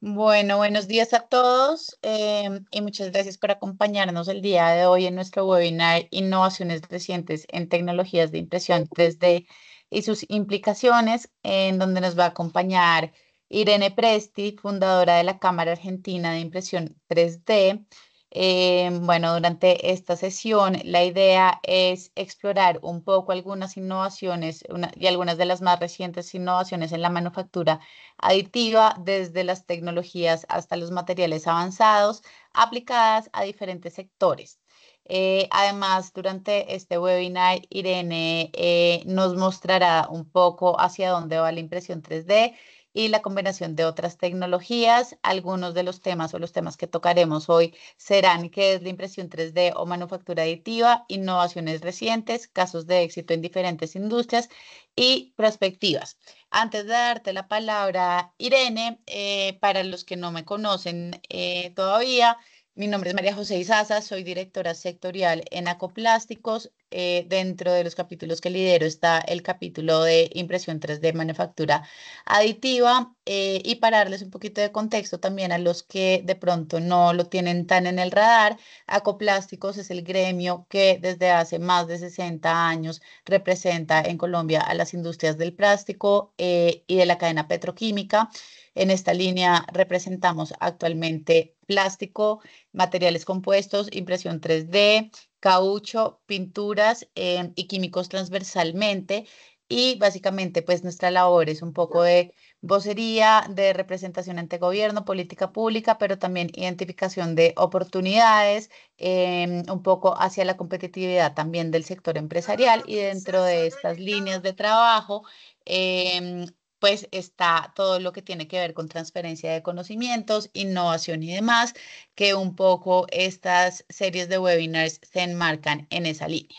Bueno, buenos días a todos em, y muchas gracias por acompañarnos el día de hoy en nuestro webinar Innovaciones recientes en tecnologías de impresión 3D y sus implicaciones, en donde nos va a acompañar Irene Presti, fundadora de la Cámara Argentina de Impresión 3D, eh, bueno, durante esta sesión la idea es explorar un poco algunas innovaciones y algunas de las más recientes innovaciones en la manufactura aditiva, desde las tecnologías hasta los materiales avanzados, aplicadas a diferentes sectores. Eh, además, durante este webinar, Irene eh, nos mostrará un poco hacia dónde va la impresión 3D y la combinación de otras tecnologías. Algunos de los temas o los temas que tocaremos hoy serán qué es la impresión 3D o manufactura aditiva, innovaciones recientes, casos de éxito en diferentes industrias y perspectivas. Antes de darte la palabra, Irene, eh, para los que no me conocen eh, todavía, mi nombre es María José Izaza, soy directora sectorial en Acoplásticos. Eh, dentro de los capítulos que lidero está el capítulo de impresión 3D, manufactura aditiva, eh, y para darles un poquito de contexto también a los que de pronto no lo tienen tan en el radar, Acoplásticos es el gremio que desde hace más de 60 años representa en Colombia a las industrias del plástico eh, y de la cadena petroquímica. En esta línea representamos actualmente plástico, materiales compuestos, impresión 3D, caucho, pinturas em, y químicos transversalmente. Y básicamente, pues nuestra labor es un poco de vocería, de representación ante gobierno, política pública, pero también identificación de oportunidades, em, un poco hacia la competitividad también del sector empresarial y dentro de estas líneas de trabajo, em, pues está todo lo que tiene que ver con transferencia de conocimientos, innovación y demás, que un poco estas series de webinars se enmarcan en esa línea.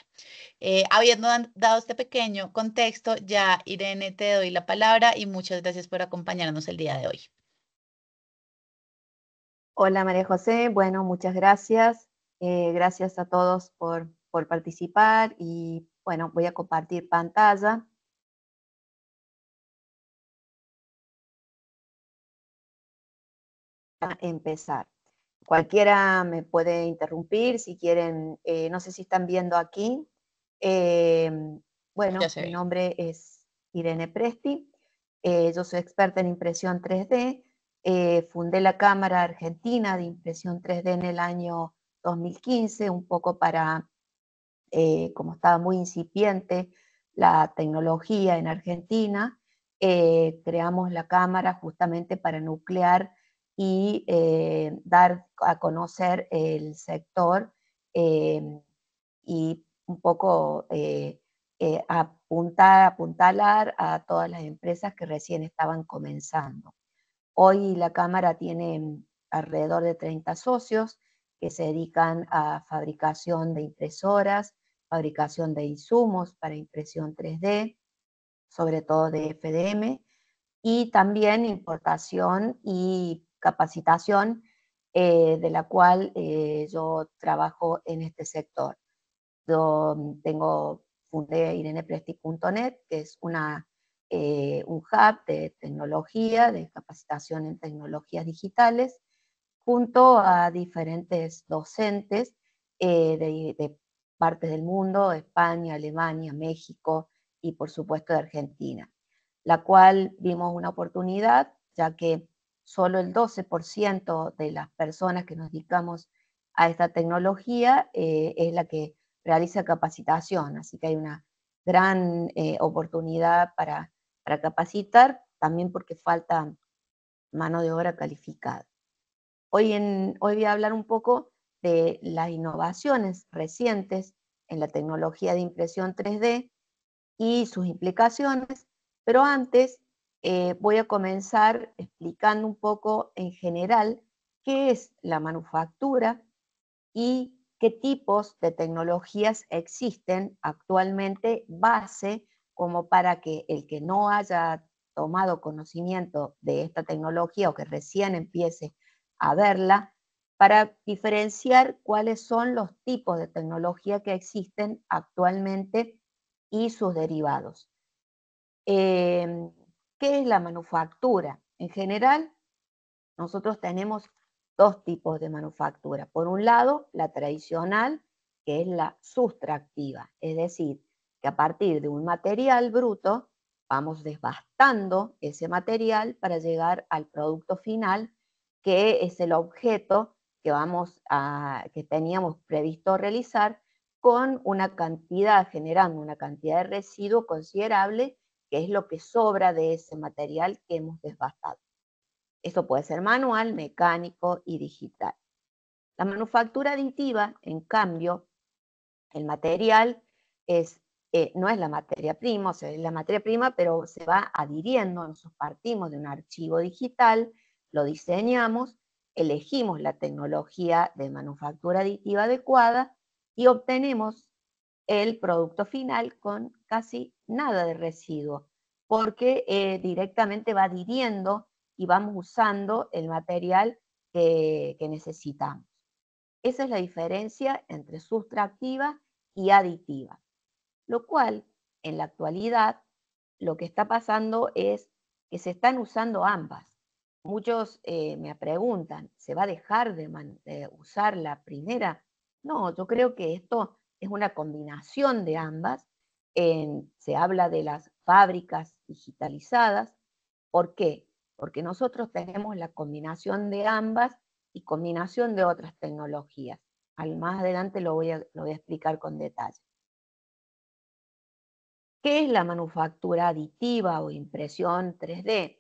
Eh, habiendo dado este pequeño contexto, ya Irene te doy la palabra y muchas gracias por acompañarnos el día de hoy. Hola María José, bueno, muchas gracias. Eh, gracias a todos por participar y bueno, voy a compartir pantalla. empezar. Cualquiera me puede interrumpir si quieren, eh, no sé si están viendo aquí. Eh, bueno, mi nombre es Irene Presti, eh, yo soy experta en impresión 3D, fundé la Cámara Argentina de Impresión 3D en el año 2015, un poco para, como estaba muy incipiente la tecnología en Argentina, creamos la Cámara justamente para nuclear y eh, dar a conocer el sector eh, y un poco eh, apuntar, apuntalar a todas las empresas que recién estaban comenzando. Hoy la Cámara tiene alrededor de 30 socios que se dedican a fabricación de impresoras, fabricación de insumos para impresión 3D, sobre todo de FDM, y también importación y capacitación eh, de la cual eh, yo trabajo en este sector. Yo mm, tengo, fundé irenepresti.net, que es una, eh, un hub de tecnología, de capacitación en tecnologías digitales, junto a diferentes docentes de, de partes del mundo, España, Alemania, México y por supuesto de Argentina, la cual vimos una oportunidad, ya que solo el 12% de las personas que nos dedicamos a esta tecnología eh, es la que realiza capacitación, así que hay una gran eh, oportunidad para, capacitar, también porque falta mano de obra calificada. Hoy, en, hoy voy a hablar un poco de las innovaciones recientes en la tecnología de impresión 3D y sus implicaciones, pero antes eh, voy a comenzar explicando un poco en general qué es la manufactura y qué tipos de tecnologías existen actualmente base como para que el que no haya tomado conocimiento de esta tecnología o que recién empiece a verla, para diferenciar cuáles son los tipos de tecnología que existen actualmente y sus derivados. Eh, ¿Qué es la manufactura? En general, nosotros tenemos dos tipos de manufactura. Por un lado, la tradicional, que es la sustractiva, es decir, que a partir de un material bruto vamos desbastando ese material para llegar al producto final, que es el objeto que, vamos a, que teníamos previsto realizar con una cantidad, generando una cantidad de residuo considerable que es lo que sobra de ese material que hemos desbastado. Esto puede ser manual, mecánico y digital. La manufactura aditiva, en cambio, el material es, eh, no es la materia prima, o sea, es la materia prima, pero se va adhiriendo, nosotros partimos de un archivo digital, lo diseñamos, elegimos la tecnología de manufactura aditiva adecuada y obtenemos el producto final con casi nada de residuo, porque eh, directamente va adhiriendo y vamos usando el material que, necesitamos. Esa es la diferencia entre sustractiva y aditiva. Lo cual, en la actualidad, lo que está pasando es que se están usando ambas. Muchos eh, me preguntan, ¿se va a dejar de, usar la primera? No, yo creo que esto es una combinación de ambas se habla de las fábricas digitalizadas. ¿Por qué? Porque nosotros tenemos la combinación de ambas y combinación de otras tecnologías. Al más adelante lo voy a, explicar con detalle. ¿Qué es la manufactura aditiva o impresión 3D?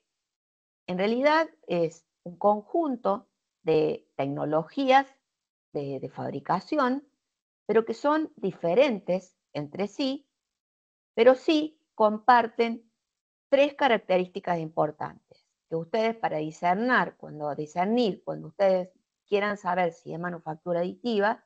En realidad es un conjunto de tecnologías de fabricación, pero que son diferentes entre sí pero sí comparten tres características importantes que ustedes para discernir, cuando discernir, cuando ustedes quieran saber si es manufactura aditiva,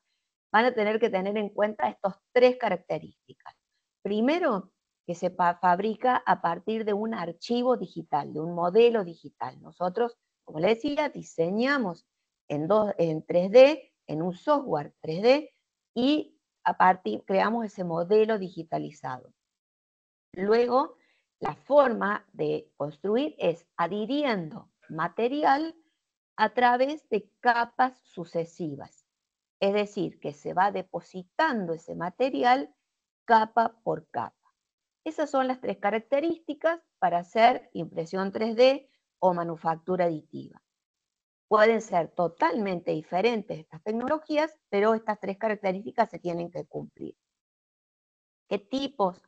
van a tener que tener en cuenta estas tres características. Primero, que se fabrica a partir de un archivo digital, de un modelo digital. Nosotros, como les decía, diseñamos en, dos, en 3D, en un software 3D, y a partir, creamos ese modelo digitalizado. Luego, la forma de construir es adhiriendo material a través de capas sucesivas. Es decir, que se va depositando ese material capa por capa. Esas son las tres características para hacer impresión 3D o manufactura aditiva. Pueden ser totalmente diferentes estas tecnologías, pero estas tres características se tienen que cumplir. ¿Qué tipos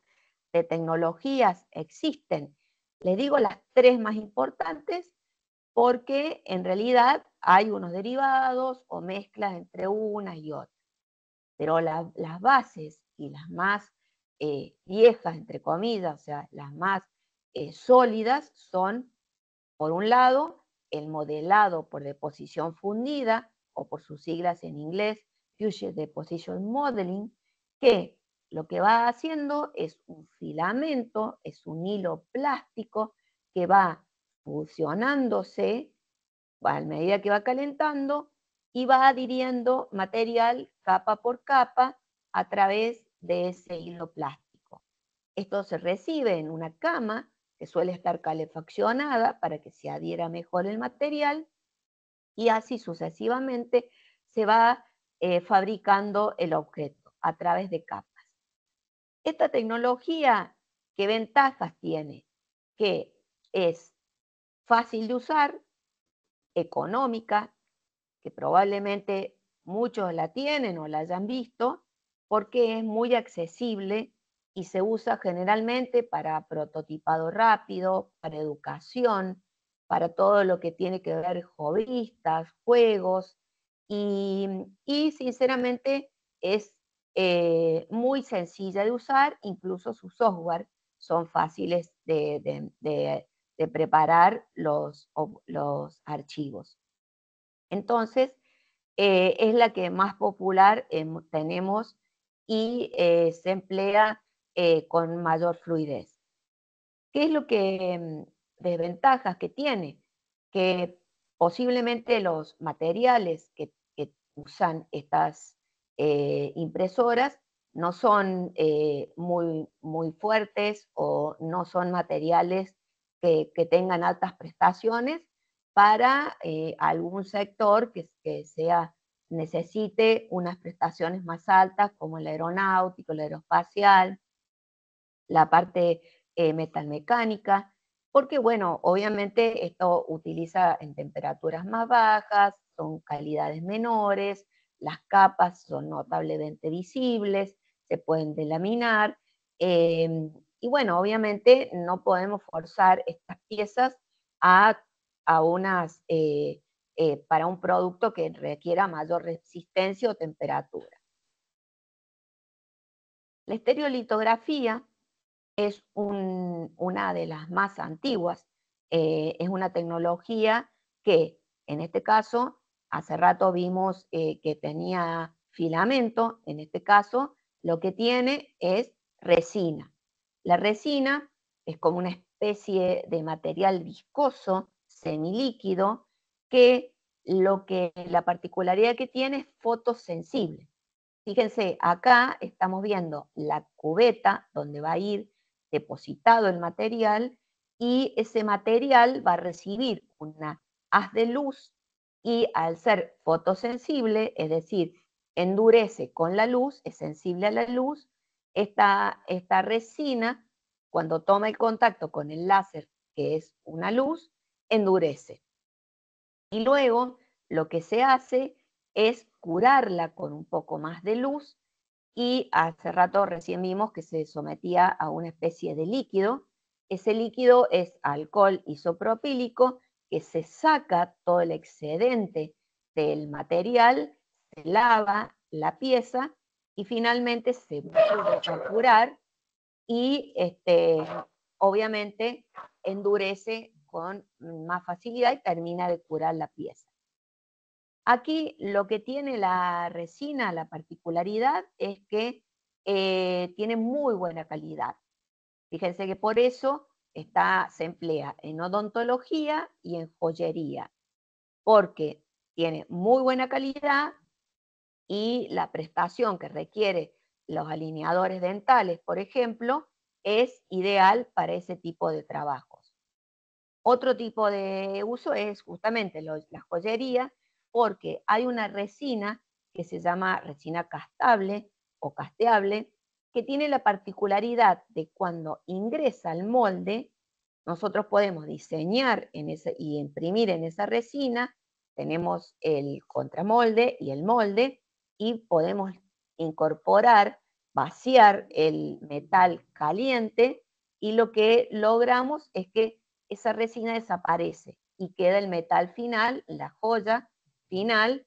tecnologías existen. Les digo las tres más importantes porque en realidad hay unos derivados o mezclas entre una y otra, Pero las bases y las más eh, viejas, entre comillas, o sea, las más eh, sólidas son, por un lado, el modelado por deposición fundida, o por sus siglas en inglés, Future Deposition Modeling, que lo que va haciendo es un filamento, es un hilo plástico que va fusionándose a medida que va calentando y va adhiriendo material capa por capa a través de ese hilo plástico. Esto se recibe en una cama que suele estar calefaccionada para que se adhiera mejor el material y así sucesivamente se va eh, fabricando el objeto a través de capa esta tecnología, ¿qué ventajas tiene? Que es fácil de usar, económica, que probablemente muchos la tienen o la hayan visto, porque es muy accesible y se usa generalmente para prototipado rápido, para educación, para todo lo que tiene que ver jovistas, juegos, y sinceramente es eh, muy sencilla de usar, incluso su software son fáciles de, preparar los, los, archivos. Entonces, eh, es la que más popular em, tenemos y eh, se emplea con mayor fluidez. ¿Qué es lo que em, desventajas que tiene? Que posiblemente los materiales que usan estas eh, impresoras no son eh, muy, muy fuertes o no son materiales que, tengan altas prestaciones para eh, algún sector que, que, sea, necesite unas prestaciones más altas como el aeronáutico, el aeroespacial, la parte metalmecánica, porque bueno, obviamente esto utiliza en temperaturas más bajas, son calidades menores, las capas son notablemente visibles, se pueden delaminar, eh, y bueno, obviamente no podemos forzar estas piezas a, unas, eh, eh, para un producto que requiera mayor resistencia o temperatura. La estereolitografía es una de las más antiguas, es una tecnología que en este caso Hace rato vimos eh, que tenía filamento, en este caso lo que tiene es resina. La resina es como una especie de material viscoso, semilíquido, que lo que la particularidad que tiene es fotosensible. Fíjense, acá estamos viendo la cubeta donde va a ir depositado el material y ese material va a recibir una haz de luz y al ser fotosensible, es decir, endurece con la luz, es sensible a la luz, esta, resina, cuando toma el contacto con el láser, que es una luz, endurece. Y luego lo que se hace es curarla con un poco más de luz y hace rato recién vimos que se sometía a una especie de líquido. Ese líquido es alcohol isopropílico que se saca todo el excedente del material, se lava la pieza y finalmente se vuelve a curar y este, obviamente endurece con más facilidad y termina de curar la pieza. Aquí lo que tiene la resina, la particularidad es que eh, tiene muy buena calidad. Fíjense que por eso se emplea en odontología y en joyería, porque tiene muy buena calidad y la prestación que requiere los alineadores dentales, por ejemplo, es ideal para ese tipo de trabajos. Otro tipo de uso es justamente la joyería, porque hay una resina que se llama resina castable o casteable, que tiene la particularidad de cuando ingresa al molde, nosotros podemos diseñar en ese, y imprimir en esa resina, tenemos el contramolde y el molde, y podemos incorporar, vaciar el metal caliente, y lo que logramos es que esa resina desaparece y queda el metal final, la joya final,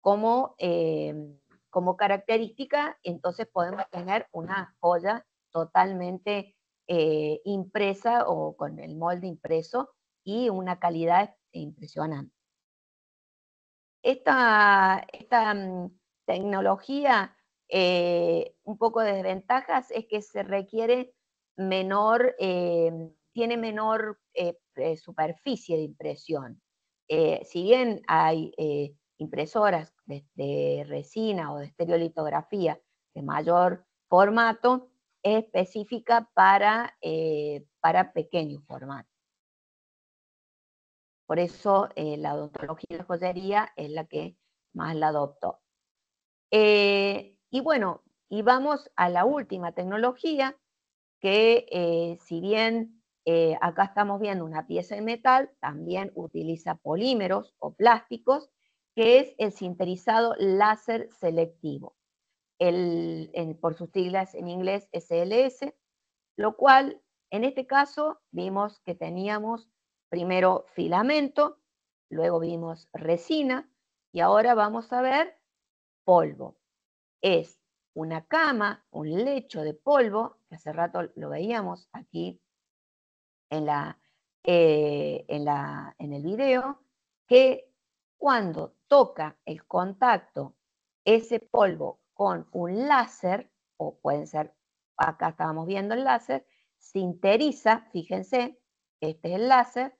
como eh, como característica, entonces podemos tener una joya totalmente eh, impresa o con el molde impreso y una calidad impresionante. Esta, mm, tecnología, eh, un poco de desventajas, es que se requiere menor, eh, tiene menor superficie de impresión. si bien hay impresoras de, resina o de estereolitografía de mayor formato específica para, eh, para pequeños formatos. Por eso eh, la odontología de joyería es la que más la adoptó. Eh, y bueno, y vamos a la última tecnología, que si bien acá estamos viendo una pieza de metal, también utiliza polímeros o plásticos, que es el sinterizado láser selectivo, el, por sus siglas en inglés SLS, lo cual en este caso vimos que teníamos primero filamento, luego vimos resina y ahora vamos a ver polvo. Es una cama, un lecho de polvo, que hace rato lo veíamos aquí en, la, eh, en, en el video, que cuando toca el contacto ese polvo con un láser, o pueden ser, acá estábamos viendo el láser, sinteriza, fíjense, este es el láser,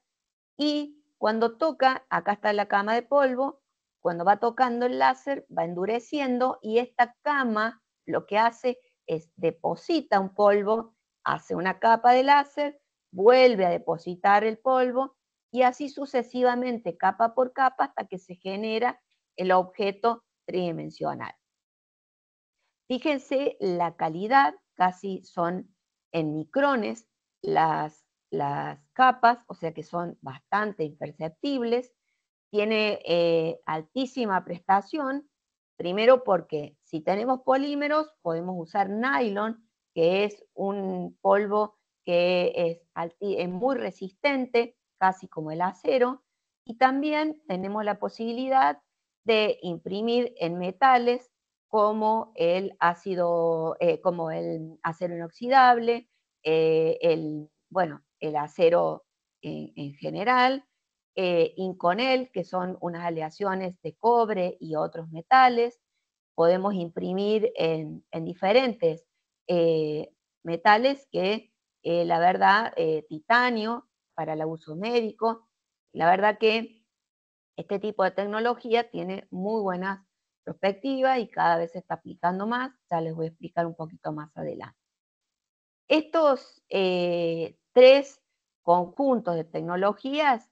y cuando toca, acá está la cama de polvo, cuando va tocando el láser va endureciendo y esta cama lo que hace es deposita un polvo, hace una capa de láser, vuelve a depositar el polvo y así sucesivamente, capa por capa, hasta que se genera el objeto tridimensional. Fíjense la calidad, casi son en micrones las, capas, o sea que son bastante imperceptibles. Tiene eh, altísima prestación, primero porque si tenemos polímeros podemos usar nylon, que es un polvo que es, es muy resistente, casi como el acero, y también tenemos la posibilidad de imprimir en metales como el ácido, eh, como el acero inoxidable, eh, el, bueno, el acero en, general, eh, Inconel, que son unas aleaciones de cobre y otros metales. Podemos imprimir en diferentes metales que, la verdad, titanio, para el uso médico. La verdad que este tipo de tecnología tiene muy buenas perspectivas y cada vez se está aplicando más. Ya les voy a explicar un poquito más adelante. Estos eh, tres conjuntos de tecnologías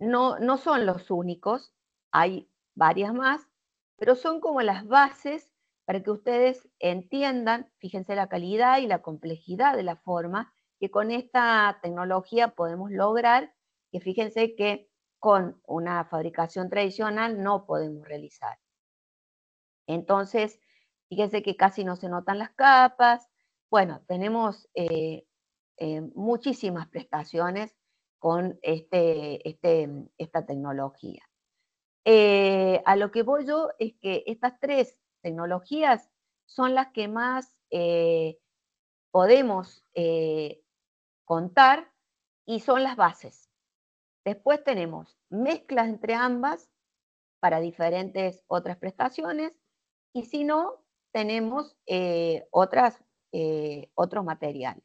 no, no son los únicos, hay varias más, pero son como las bases para que ustedes entiendan, fíjense la calidad y la complejidad de la forma que con esta tecnología podemos lograr, que fíjense que con una fabricación tradicional no podemos realizar. Entonces, fíjense que casi no se notan las capas. Bueno, tenemos eh, eh, muchísimas prestaciones con este, este esta tecnología. Eh, a lo que voy yo es que estas tres tecnologías son las que más podemos contar y son las bases. Después tenemos mezclas entre ambas para diferentes otras prestaciones y si no, tenemos eh, otras, eh, otros materiales.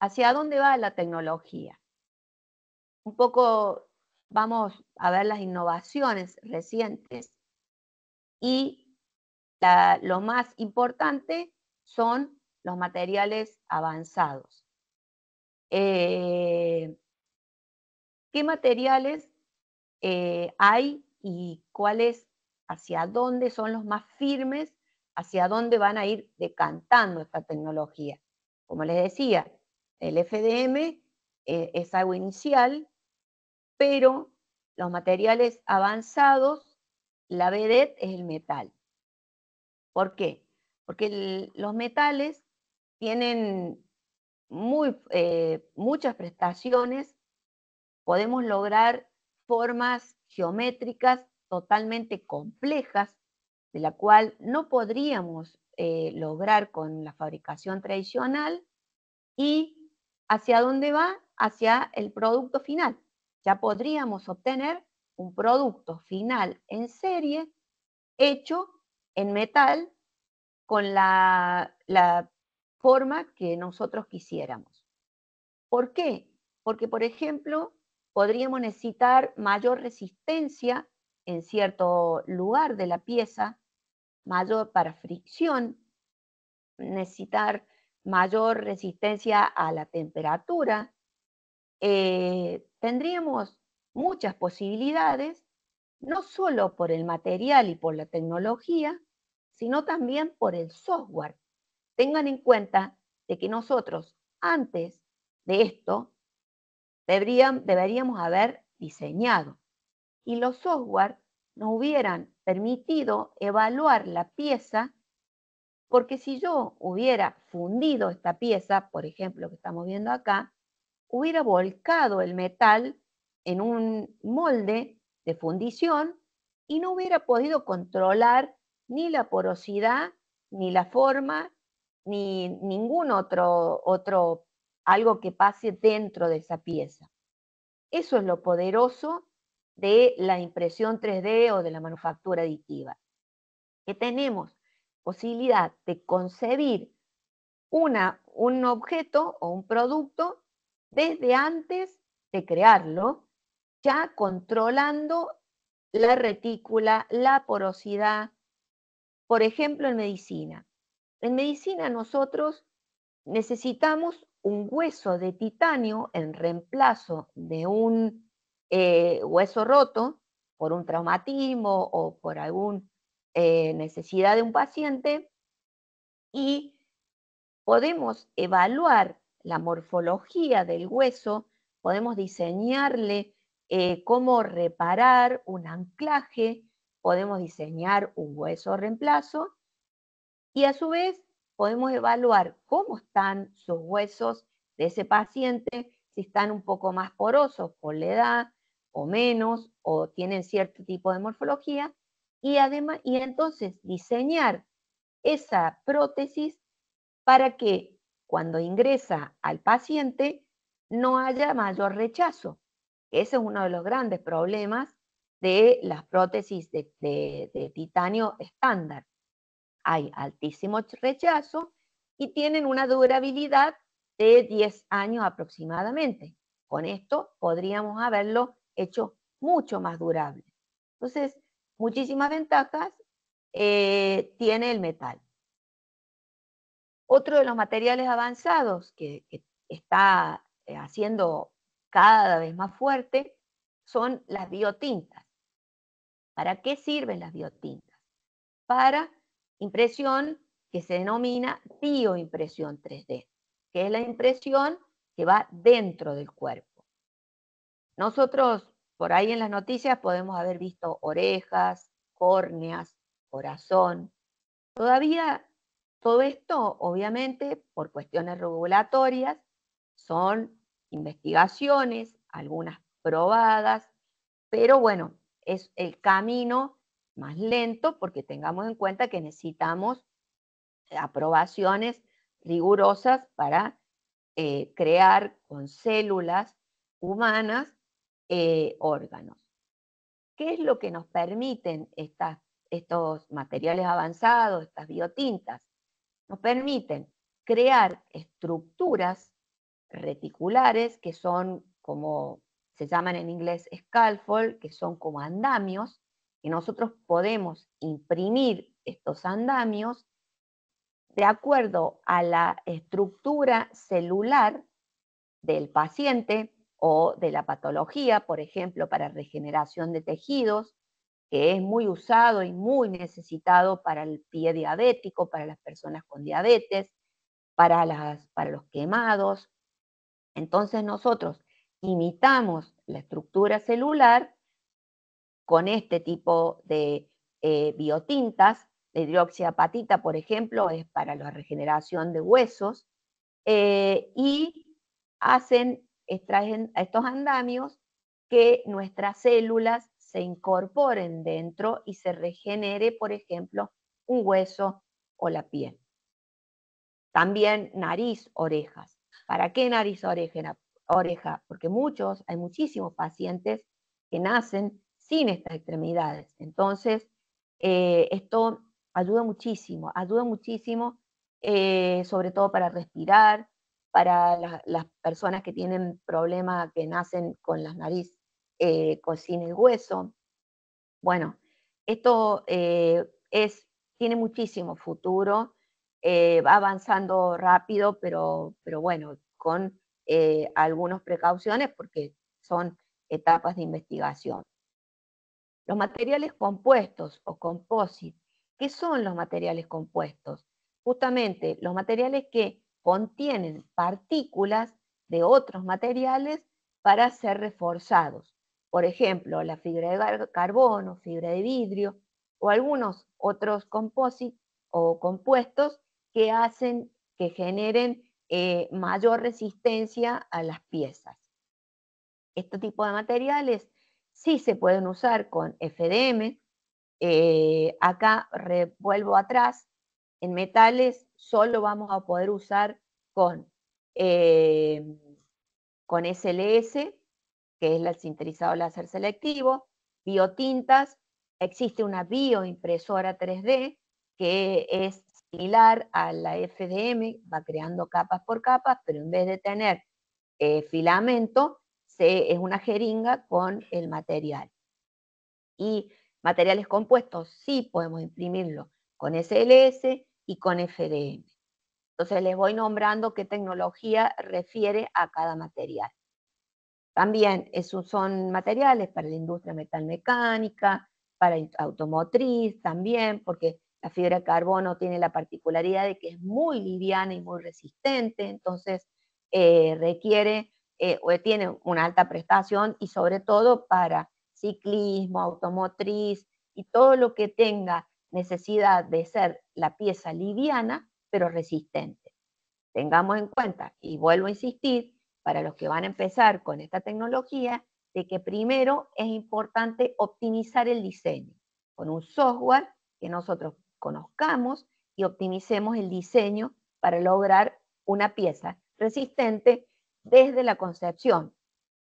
¿Hacia dónde va la tecnología? Un poco vamos a ver las innovaciones recientes y lo más importante son los materiales avanzados. Eh, qué materiales eh, hay y cuáles, hacia dónde son los más firmes, hacia dónde van a ir decantando esta tecnología. Como les decía, el FDM eh, es algo inicial, pero los materiales avanzados, la BDET es el metal. ¿Por qué? Porque los metales tienen muy, eh, muchas prestaciones, podemos lograr formas geométricas totalmente complejas, de la cual no podríamos eh, lograr con la fabricación tradicional, y hacia dónde va, hacia el producto final. Ya podríamos obtener un producto final en serie hecho en metal con la forma que nosotros quisiéramos. ¿Por qué? Porque, por ejemplo, podríamos necesitar mayor resistencia en cierto lugar de la pieza, mayor para fricción, necesitar mayor resistencia a la temperatura. Eh, tendríamos muchas posibilidades, no solo por el material y por la tecnología, sino también por el software tengan en cuenta de que nosotros antes de esto deberíamos haber diseñado y los software nos hubieran permitido evaluar la pieza porque si yo hubiera fundido esta pieza, por ejemplo, que estamos viendo acá, hubiera volcado el metal en un molde de fundición y no hubiera podido controlar ni la porosidad, ni la forma, ni ningún otro, otro, algo que pase dentro de esa pieza. Eso es lo poderoso de la impresión 3D o de la manufactura aditiva, que tenemos posibilidad de concebir una, un objeto o un producto desde antes de crearlo, ya controlando la retícula, la porosidad, por ejemplo en medicina. En medicina nosotros necesitamos un hueso de titanio en reemplazo de un eh, hueso roto por un traumatismo o por alguna eh, necesidad de un paciente y podemos evaluar la morfología del hueso, podemos diseñarle eh, cómo reparar un anclaje, podemos diseñar un hueso reemplazo y a su vez podemos evaluar cómo están sus huesos de ese paciente, si están un poco más porosos por la edad o menos, o tienen cierto tipo de morfología, y, además, y entonces diseñar esa prótesis para que cuando ingresa al paciente no haya mayor rechazo. Ese es uno de los grandes problemas de las prótesis de, de titanio estándar hay altísimo rechazo y tienen una durabilidad de 10 años aproximadamente. Con esto podríamos haberlo hecho mucho más durable. Entonces, muchísimas ventajas eh, tiene el metal. Otro de los materiales avanzados que, que está eh, haciendo cada vez más fuerte son las biotintas. ¿Para qué sirven las biotintas? Para impresión que se denomina bioimpresión 3D, que es la impresión que va dentro del cuerpo. Nosotros por ahí en las noticias podemos haber visto orejas, córneas, corazón. Todavía todo esto, obviamente, por cuestiones regulatorias, son investigaciones, algunas probadas, pero bueno, es el camino más lento, porque tengamos en cuenta que necesitamos eh, aprobaciones rigurosas para eh, crear con células humanas eh, órganos. ¿Qué es lo que nos permiten estos materiales avanzados, estas biotintas? Nos permiten crear estructuras reticulares que son como, se llaman en inglés scaffold, que son como andamios, nosotros podemos imprimir estos andamios de acuerdo a la estructura celular del paciente o de la patología, por ejemplo, para regeneración de tejidos, que es muy usado y muy necesitado para el pie diabético, para las personas con diabetes, para, las, para los quemados. Entonces nosotros imitamos la estructura celular con este tipo de eh, biotintas. de hidroxiapatita, por ejemplo, es para la regeneración de huesos. Eh, y hacen, extraen estos andamios que nuestras células se incorporen dentro y se regenere, por ejemplo, un hueso o la piel. También nariz, orejas. ¿Para qué nariz, oreja? oreja? Porque muchos, hay muchísimos pacientes que nacen sin estas extremidades. Entonces, eh, esto ayuda muchísimo, ayuda muchísimo, eh, sobre todo para respirar, para las personas que tienen problemas que nacen con las nariz, eh, con, sin el hueso. Bueno, esto es, tiene muchísimo futuro, va avanzando rápido, pero, pero bueno, con algunas precauciones porque son etapas de investigación. Los materiales compuestos o composite. ¿Qué son los materiales compuestos? Justamente los materiales que contienen partículas de otros materiales para ser reforzados. Por ejemplo, la fibra de carbono, fibra de vidrio o algunos otros composites o compuestos que hacen que generen eh, mayor resistencia a las piezas. Este tipo de materiales sí se pueden usar con FDM. Eh, acá revuelvo atrás, en metales solo vamos a poder usar con, eh, con SLS, que es el sinterizado láser selectivo, biotintas, existe una bioimpresora 3D que es similar a la FDM, va creando capas por capas, pero en vez de tener eh, filamento, es una jeringa con el material. Y materiales compuestos, sí podemos imprimirlo con SLS y con FDM. Entonces les voy nombrando qué tecnología refiere a cada material. También esos son materiales para la industria metalmecánica, para automotriz también, porque la fibra de carbono tiene la particularidad de que es muy liviana y muy resistente, entonces eh, requiere eh, tiene una alta prestación y sobre todo para ciclismo, automotriz y todo lo que tenga necesidad de ser la pieza liviana pero resistente. Tengamos en cuenta, y vuelvo a insistir, para los que van a empezar con esta tecnología, de que primero es importante optimizar el diseño con un software que nosotros conozcamos y optimicemos el diseño para lograr una pieza resistente desde la concepción,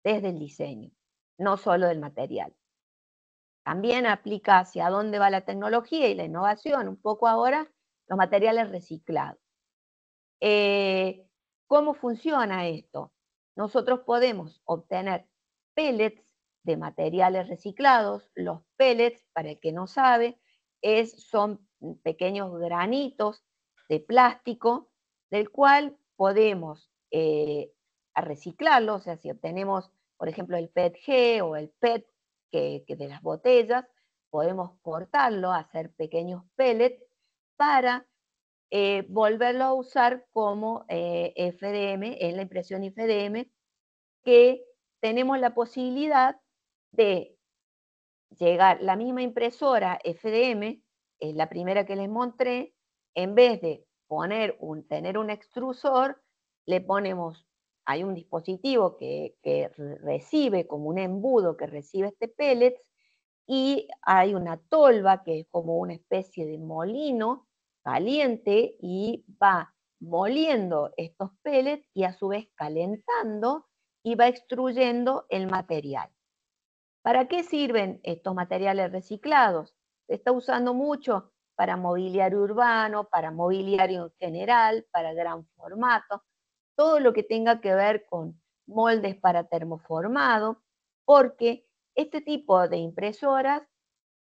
desde el diseño, no solo del material. También aplica hacia dónde va la tecnología y la innovación, un poco ahora los materiales reciclados. Eh, ¿Cómo funciona esto? Nosotros podemos obtener pellets de materiales reciclados. Los pellets, para el que no sabe, es, son pequeños granitos de plástico del cual podemos eh, a reciclarlo, o sea, si obtenemos, por ejemplo, el PET-G o el PET que, de las botellas, podemos cortarlo, hacer pequeños pellets para eh, volverlo a usar como eh, FDM, en la impresión FDM, que tenemos la posibilidad de llegar, la misma impresora FDM, es la primera que les mostré, en vez de poner un, tener un extrusor, le ponemos hay un dispositivo que, recibe como un embudo que recibe este pellets y hay una tolva que es como una especie de molino caliente y va moliendo estos pellets y a su vez calentando y va extruyendo el material. ¿Para qué sirven estos materiales reciclados? Se está usando mucho para mobiliario urbano, para mobiliario en general, para gran formato todo lo que tenga que ver con moldes para termoformado, porque este tipo de impresoras,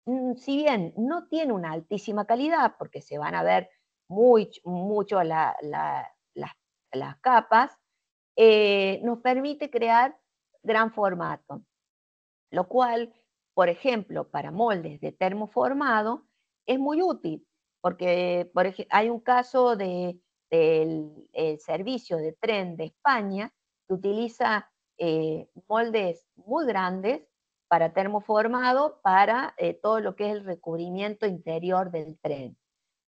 mm, si bien no tiene una altísima calidad, porque se van a ver muy, mucho las, capas, eh, nos permite crear gran formato, lo cual, por ejemplo, para moldes de termoformado es muy útil, porque hay un caso de del el servicio de tren de España, que utiliza eh, moldes muy grandes para termoformado para eh, todo lo que es el recubrimiento interior del tren.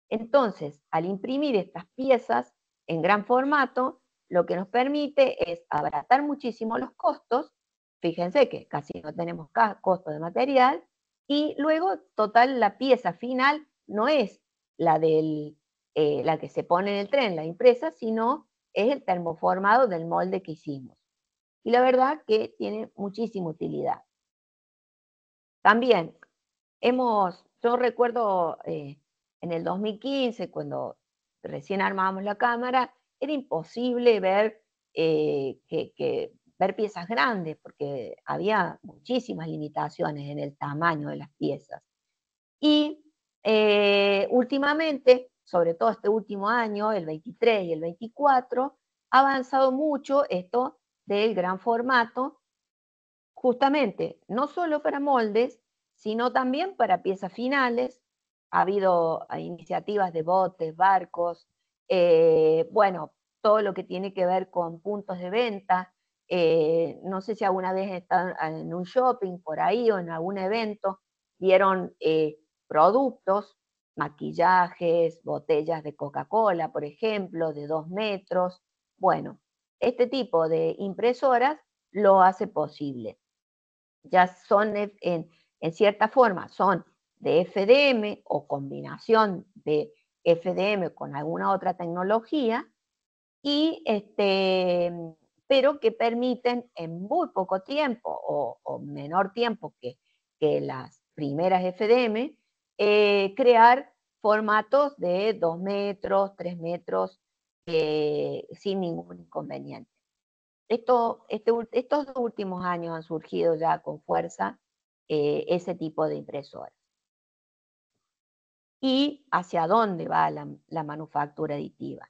Entonces, al imprimir estas piezas en gran formato, lo que nos permite es abaratar muchísimo los costos, fíjense que casi no tenemos costo de material, y luego, total, la pieza final no es la del eh, la que se pone en el tren, la impresa, sino es el termoformado del molde que hicimos. Y la verdad que tiene muchísima utilidad. También hemos, yo recuerdo eh, en el 2015, cuando recién armábamos la cámara, era imposible ver, eh, que, ver piezas grandes porque había muchísimas limitaciones en el tamaño de las piezas. Y últimamente sobre todo este último año, el 23 y el 24, ha avanzado mucho esto del gran formato, justamente no solo para moldes, sino también para piezas finales. Ha habido eh, iniciativas de botes, barcos, eh, bueno, todo lo que tiene que ver con puntos de venta. Eh, no sé si alguna vez están en un shopping por ahí o en algún evento, vieron productos maquillajes, botellas de Coca-Cola, por ejemplo, de dos metros. Bueno, este tipo de impresoras lo hace posible. Ya son, en, cierta forma, son de FDM o combinación de FDM con alguna otra tecnología, y este, pero que permiten en muy poco tiempo o, menor tiempo que las primeras FDM, eh, crear formatos de 2 metros, 3 metros, eh, sin ningún inconveniente. Esto, este estos dos últimos años han surgido ya con fuerza eh, ese tipo de impresoras. ¿Y hacia dónde va la, manufactura aditiva?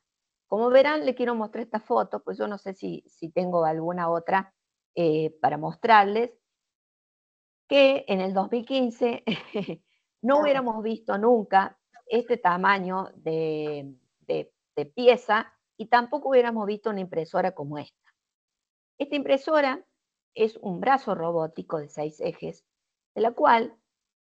Como verán, le quiero mostrar esta foto, pues yo no sé si, si tengo alguna otra para mostrarles, que en el 2015 no ah. hubiéramos visto nunca este tamaño de, pieza y tampoco hubiéramos visto una impresora como esta. Esta impresora es un brazo robótico de seis ejes, de la cual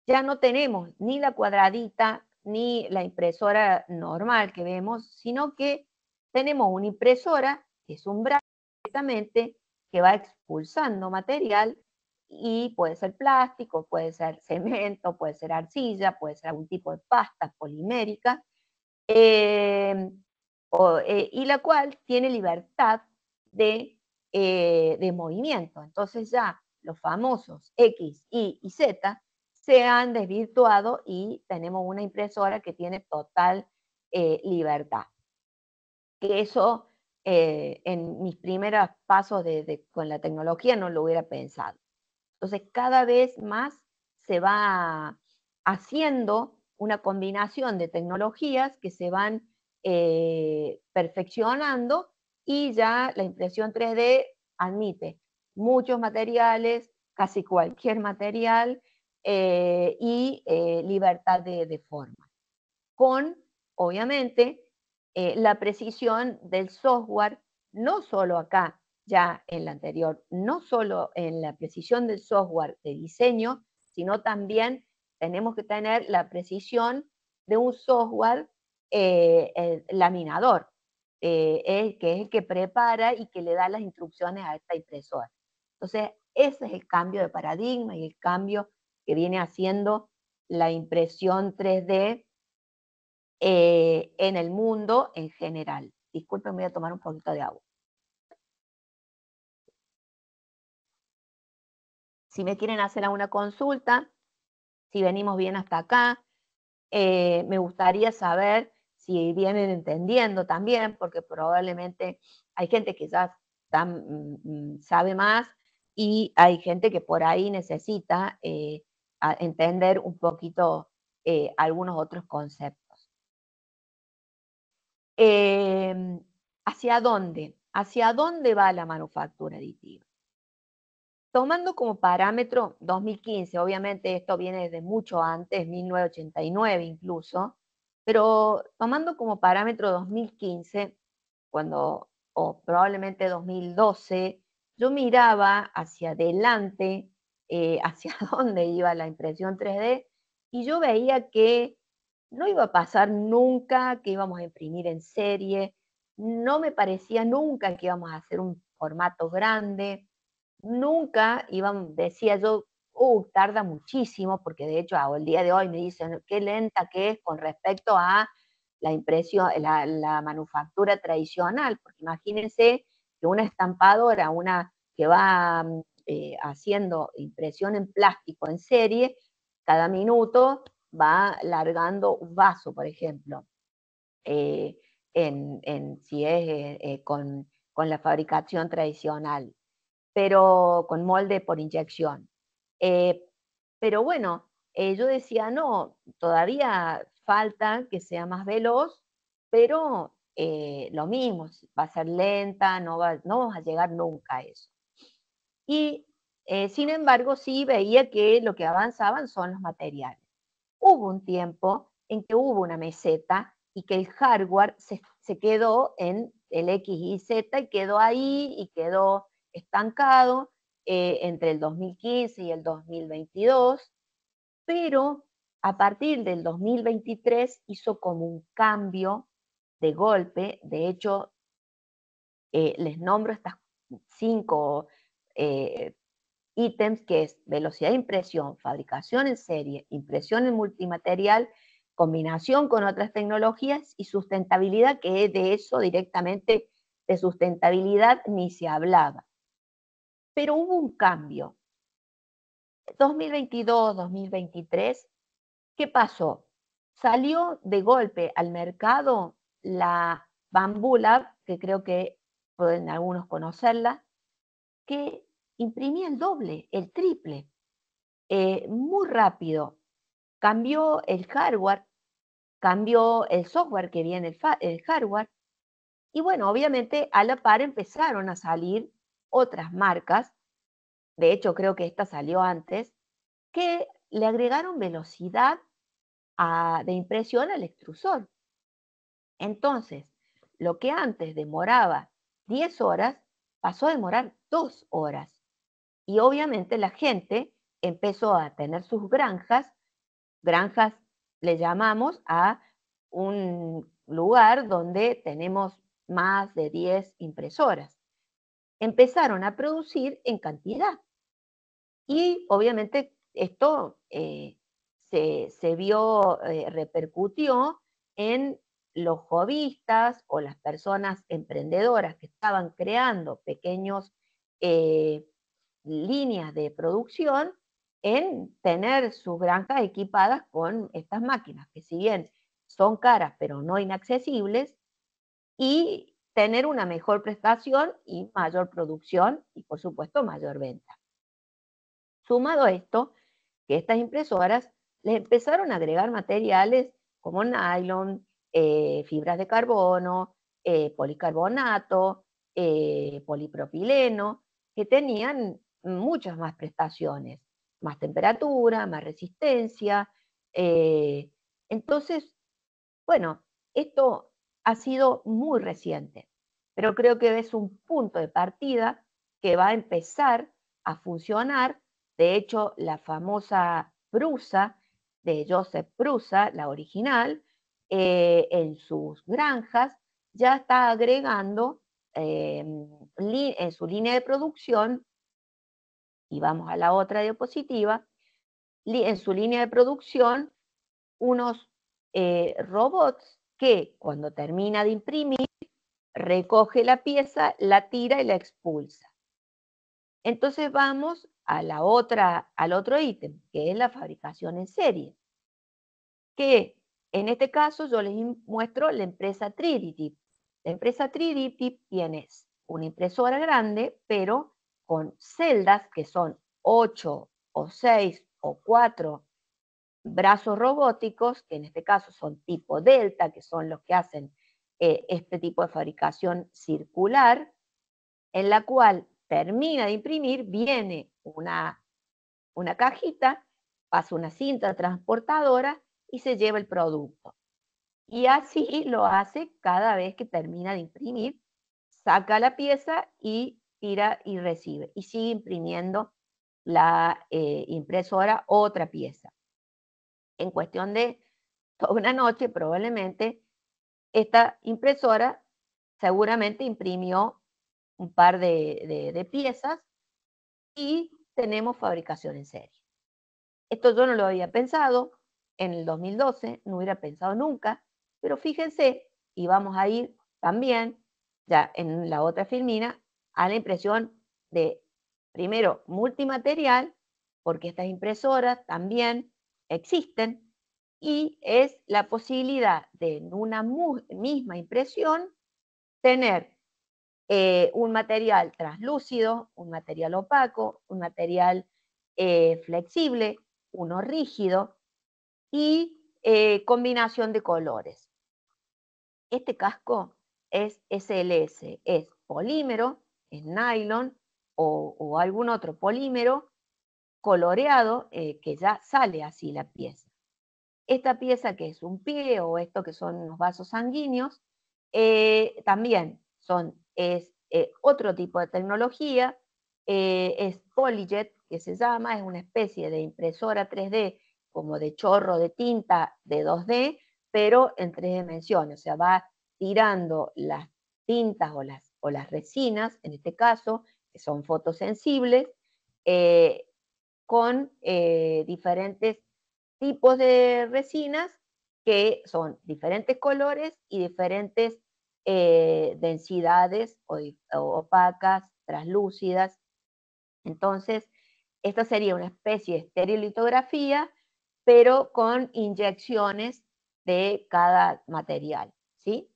ya no tenemos ni la cuadradita ni la impresora normal que vemos, sino que tenemos una impresora que es un brazo directamente que va expulsando material y puede ser plástico, puede ser cemento, puede ser arcilla, puede ser algún tipo de pasta polimérica, eh, eh, y la cual tiene libertad eh, de, movimiento. Entonces ya los famosos X, Y y Z se han desvirtuado y tenemos una impresora que tiene total libertad. Que eso en mis primeros pasos con la tecnología no lo hubiera pensado. Entonces, cada vez más se va haciendo una combinación de tecnologías que se van eh, perfeccionando y ya la impresión 3D admite muchos materiales, casi cualquier material eh, y eh, libertad de, de, forma. Con, obviamente, la precisión del software, no solo acá, ya en la anterior, no solo en la precisión del software de diseño, sino también tenemos que tener la precisión de un software eh, eh, laminador, eh, que es el que prepara y que le da las instrucciones a esta impresora. Entonces, ese es el cambio de paradigma y el cambio que viene haciendo la impresión 3D en el mundo en general. Disculpen, voy a tomar un poquito de agua. si me quieren hacer alguna consulta, si venimos bien hasta acá, eh, me gustaría saber si vienen entendiendo también, porque probablemente hay gente que ya mm, mm, sabe más y hay gente que por ahí necesita eh, entender un poquito eh, algunos otros conceptos. Em, ¿Hacia dónde? ¿Hacia dónde va la manufactura aditiva? Tomando como parámetro 2015, obviamente esto viene desde mucho antes, 1989 incluso, pero tomando como parámetro 2015, cuando, o probablemente 2012, yo miraba hacia adelante, eh, hacia dónde iba la impresión 3D, y yo veía que no iba a pasar nunca que íbamos a imprimir en serie, no me parecía nunca que íbamos a hacer un formato grande, nunca iban, decía yo, uh, tarda muchísimo, porque de hecho ah, el día de hoy me dicen qué lenta que es con respecto a la impresión, la, manufactura tradicional, porque imagínense que una estampadora, una que va mm, eh, haciendo impresión en plástico en serie, cada minuto va largando un vaso, por ejemplo. Eh, en, si es eh, con la fabricación tradicional pero con molde por inyección. Eh, pero bueno, eh, yo decía, no, todavía falta que sea más veloz, pero eh, lo mismo, va a ser lenta, no, va, no vamos a llegar nunca a eso. Y sin embargo, sí veía que lo que avanzaban son los materiales. Hubo un tiempo en que hubo una meseta y que el hardware se, se quedó en el X y Z y quedó ahí y quedó estancado eh, entre el 2015 y el 2022, pero a partir del 2023 hizo como un cambio de golpe. De hecho, eh, les nombro estas cinco eh, ítems que es velocidad de impresión, fabricación en serie, impresión en multimaterial, combinación con otras tecnologías y sustentabilidad, que de eso directamente de sustentabilidad ni se hablaba pero hubo un cambio. 2022, 2023, ¿qué pasó? Salió de golpe al mercado la Bambula, que creo que pueden algunos conocerla, que imprimía el doble, el triple, eh, muy rápido. Cambió el hardware, cambió el software que viene el hardware, y bueno, obviamente a la par empezaron a salir otras marcas, de hecho creo que esta salió antes, que le agregaron velocidad de impresión al extrusor. Entonces, lo que antes demoraba 10 horas, pasó a demorar 2 horas. Y obviamente la gente empezó a tener sus granjas, granjas le llamamos a un lugar donde tenemos más de 10 impresoras empezaron a producir en cantidad. Y obviamente esto eh, se, vio, eh, repercutió en los hobbyistas o las personas emprendedoras que estaban creando pequeños eh, líneas de producción en tener sus granjas equipadas con estas máquinas, que si bien son caras pero no inaccesibles, y tener una mejor prestación y mayor producción y por supuesto mayor venta. Sumado a esto, que estas impresoras les empezaron a agregar materiales como nylon, eh, fibras de carbono, eh, policarbonato, eh, polipropileno, que tenían muchas más prestaciones, más temperatura, más resistencia. entonces, bueno, esto ha sido muy reciente, pero creo que es un punto de partida que va a empezar a funcionar. De hecho, la famosa Prusa, de Joseph Prusa, la original, eh, en sus granjas ya está agregando eh, en su línea de producción, y vamos a la otra diapositiva, en su línea de producción unos eh, robots que cuando termina de imprimir, recoge la pieza, la tira y la expulsa. Entonces vamos a la otra, al otro ítem, que es la fabricación en serie, que en este caso yo les muestro la empresa Trinity. La empresa Trinity tiene una impresora grande, pero con celdas que son 8 o 6 o 4 brazos robóticos, que en este caso son tipo delta, que son los que hacen eh, este tipo de fabricación circular, en la cual termina de imprimir, viene una, una cajita, pasa una cinta transportadora y se lleva el producto. Y así lo hace cada vez que termina de imprimir, saca la pieza y tira y recibe. Y sigue imprimiendo la eh, impresora otra pieza en cuestión de toda una noche probablemente, esta impresora seguramente imprimió un par de, piezas y tenemos fabricación en serie. Esto yo no lo había pensado en el 2012, no hubiera pensado nunca, pero fíjense, y vamos a ir también, ya en la otra filmina, a la impresión de, primero, multimaterial, porque estas impresoras también existen y es la posibilidad de en una misma impresión tener eh, un material translúcido, un material opaco, un material eh, flexible, uno rígido y eh, combinación de colores. Este casco es SLS, es polímero, es nylon o algún otro polímero coloreado eh, que ya sale así la pieza. Esta pieza que es un pie o esto que son los vasos sanguíneos, eh, también son, es eh, otro tipo de tecnología, es Polyjet que se llama, es una especie de impresora 3D como de chorro de tinta de 2D, pero en tres dimensiones, o sea, va tirando las tintas o las, o las resinas, en este caso, que son fotosensibles, con eh, diferentes tipos de resinas que son diferentes colores y diferentes eh, densidades o, opacas, translúcidas. Entonces, esta sería una especie de estereolitografía, pero con inyecciones de cada material, ¿sí?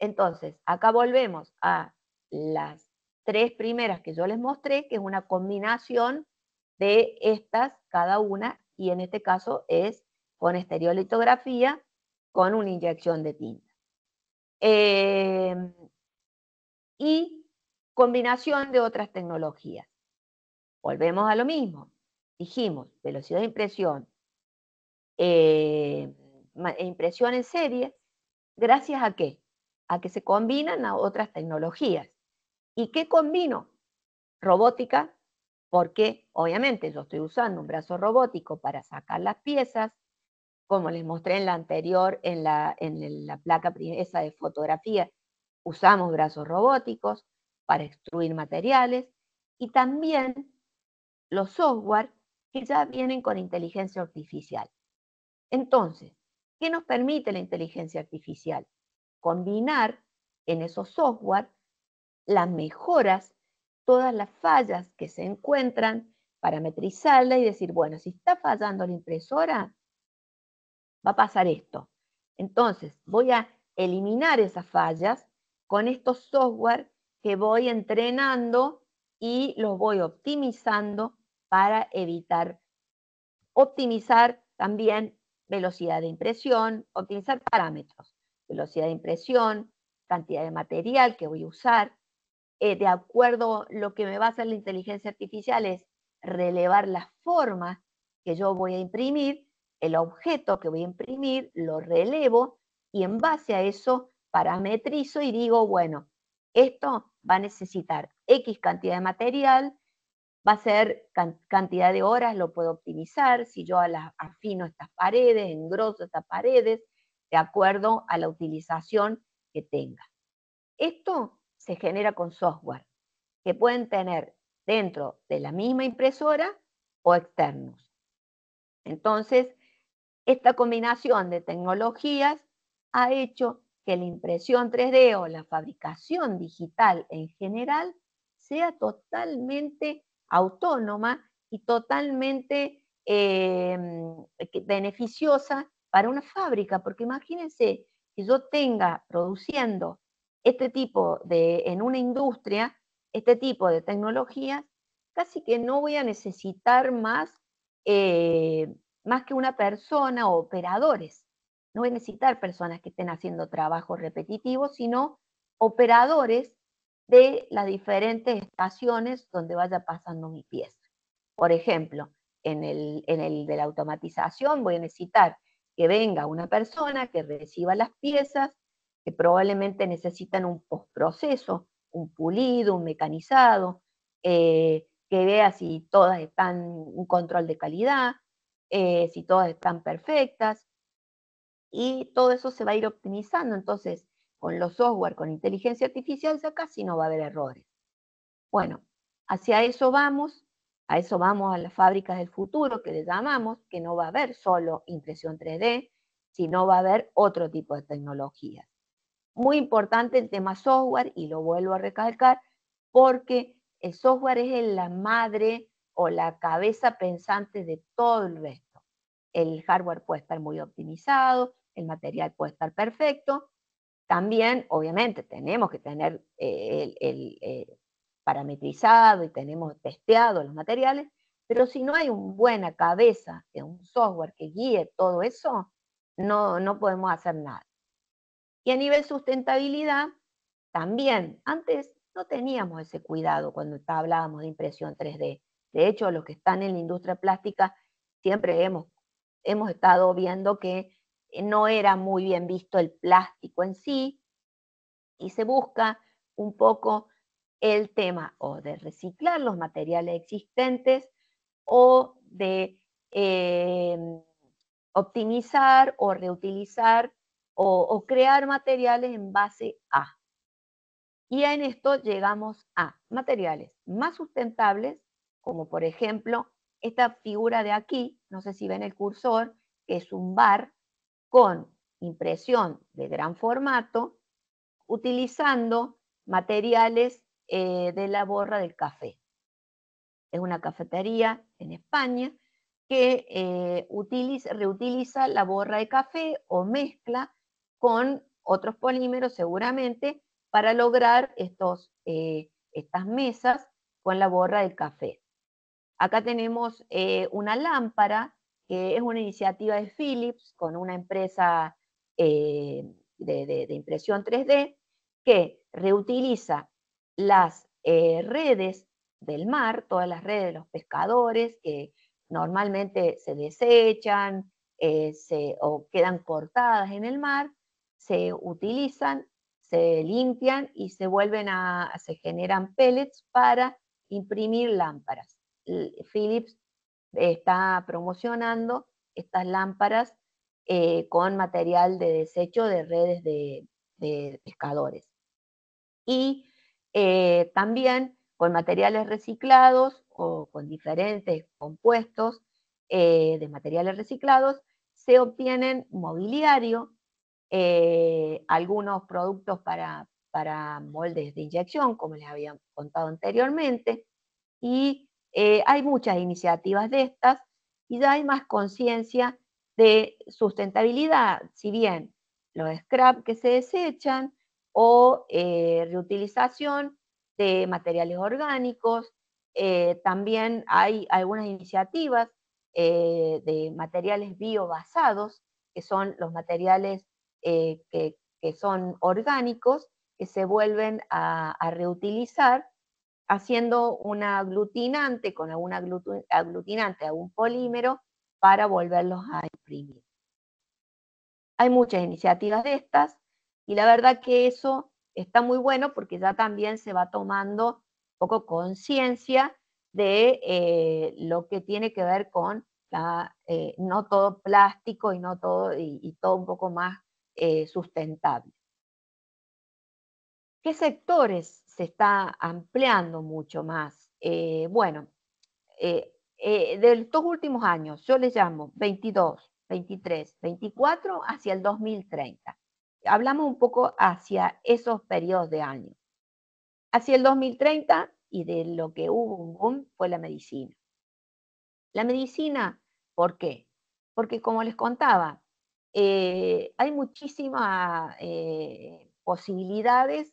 Entonces, acá volvemos a las tres primeras que yo les mostré, que es una combinación de estas, cada una, y en este caso es con estereolitografía, con una inyección de tinta. Em, y combinación de otras tecnologías. Volvemos a lo mismo. Dijimos, velocidad de impresión, eh, impresión en serie, gracias a qué? A que se combinan a otras tecnologías. ¿Y qué combino? Robótica, porque obviamente yo estoy usando un brazo robótico para sacar las piezas, como les mostré en la anterior, en la, placa esa de fotografía, usamos brazos robóticos para extruir materiales y también los software que ya vienen con inteligencia artificial. Entonces, ¿qué nos permite la inteligencia artificial? Combinar en esos software las mejoras todas las fallas que se encuentran, parametrizarla y decir, bueno, si está fallando la impresora, va a pasar esto. Entonces, voy a eliminar esas fallas con estos software que voy entrenando y los voy optimizando para evitar optimizar también velocidad de impresión, optimizar parámetros, velocidad de impresión, cantidad de material que voy a usar, eh, de acuerdo lo que me va a hacer la inteligencia artificial es relevar las formas que yo voy a imprimir, el objeto que voy a imprimir, lo relevo y en base a eso parametrizo y digo, bueno, esto va a necesitar X cantidad de material, va a ser cantidad de horas, lo puedo optimizar, si yo a afino estas paredes, engroso estas paredes, de acuerdo a la utilización que tenga. Esto se genera con software, que pueden tener dentro de la misma impresora o externos. Entonces, esta combinación de tecnologías ha hecho que la impresión 3D o la fabricación digital en general sea totalmente autónoma y totalmente eh, beneficiosa para una fábrica, porque imagínense que yo tenga produciendo este tipo de, en una industria, este tipo de tecnologías, casi que no voy a necesitar más, eh, más que una persona o operadores. No voy a necesitar personas que estén haciendo trabajos repetitivos, sino operadores de las diferentes estaciones donde vaya pasando mi pieza. Por ejemplo, en el, en el de la automatización voy a necesitar que venga una persona que reciba las piezas, que probablemente necesitan un postproceso, un pulido, un mecanizado, eh, que vea si todas están, un control de calidad, eh, si todas están perfectas, y todo eso se va a ir optimizando. Entonces, con los software, con inteligencia artificial, ya casi no va a haber errores. Bueno, hacia eso vamos, a eso vamos a las fábricas del futuro que le llamamos, que no va a haber solo impresión 3D, sino va a haber otro tipo de tecnologías. Muy importante el tema software, y lo vuelvo a recalcar, porque el software es la madre o la cabeza pensante de todo el resto. El hardware puede estar muy optimizado, el material puede estar perfecto. También, obviamente, tenemos que tener eh, el, eh, parametrizado y tenemos testeado los materiales, pero si no hay una buena cabeza de un software que guíe todo eso, no, no podemos hacer nada. Y a nivel sustentabilidad, también, antes no teníamos ese cuidado cuando hablábamos de impresión 3D. De hecho, los que están en la industria plástica siempre hemos, hemos estado viendo que eh, no era muy bien visto el plástico en sí y se busca un poco el tema o de reciclar los materiales existentes o de eh, optimizar o reutilizar o, crear materiales en base a. Y en esto llegamos a materiales más sustentables, como por ejemplo esta figura de aquí, no sé si ven el cursor, que es un bar con impresión de gran formato, utilizando materiales eh, de la borra del café. Es una cafetería en España que eh, reutiliza la borra de café o mezcla con otros polímeros seguramente para lograr estos, eh, estas mesas con la borra del café. Acá tenemos eh, una lámpara que es una iniciativa de Philips con una empresa eh, de, impresión 3D que reutiliza las redes del mar, todas las redes de los pescadores que normalmente se desechan o quedan cortadas en el mar, se utilizan, se limpian y se vuelven a, se generan pellets para imprimir lámparas. Philips está promocionando estas lámparas eh, con material de desecho de redes de, pescadores. Y eh, también con materiales reciclados o con diferentes compuestos eh, de materiales reciclados, se obtienen mobiliario eh, algunos productos para, para moldes de inyección, como les había contado anteriormente, y eh, hay muchas iniciativas de estas y ya hay más conciencia de sustentabilidad, si bien los scrap que se desechan o eh, reutilización de materiales orgánicos, también hay algunas iniciativas de materiales biobasados, que son los materiales eh, que, son orgánicos que se vuelven a, reutilizar haciendo un aglutinante con algún aglutinante, algún polímero para volverlos a imprimir. Hay muchas iniciativas de estas y la verdad que eso está muy bueno porque ya también se va tomando un poco conciencia de eh, lo que tiene que ver con eh, no todo plástico y no todo y todo un poco más eh, sustentable. ¿Qué sectores se está ampliando mucho más? Eh, bueno, eh, de estos últimos años, yo les llamo 22, 23, 24 hacia el 2030. Hablamos un poco hacia esos periodos de años. Hacia el 2030 y de lo que hubo un boom fue la medicina. La medicina, ¿por qué? Porque como les contaba, eh, hay muchísimas eh, posibilidades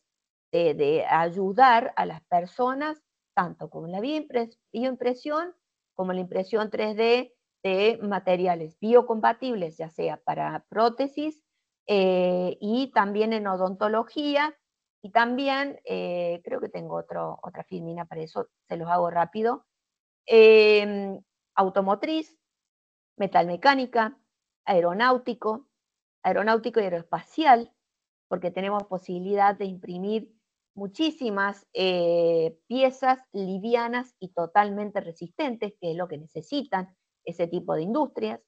de, ayudar a las personas, tanto con la bioimpresión como la impresión 3D de materiales biocompatibles, ya sea para prótesis eh, y también en odontología. Y también, creo que tengo otra filmina para eso, se los hago rápido, em, automotriz, metalmecánica, aeronáutico, aeronáutico y aeroespacial, porque tenemos posibilidad de imprimir muchísimas eh, piezas livianas y totalmente resistentes, que es lo que necesitan ese tipo de industrias.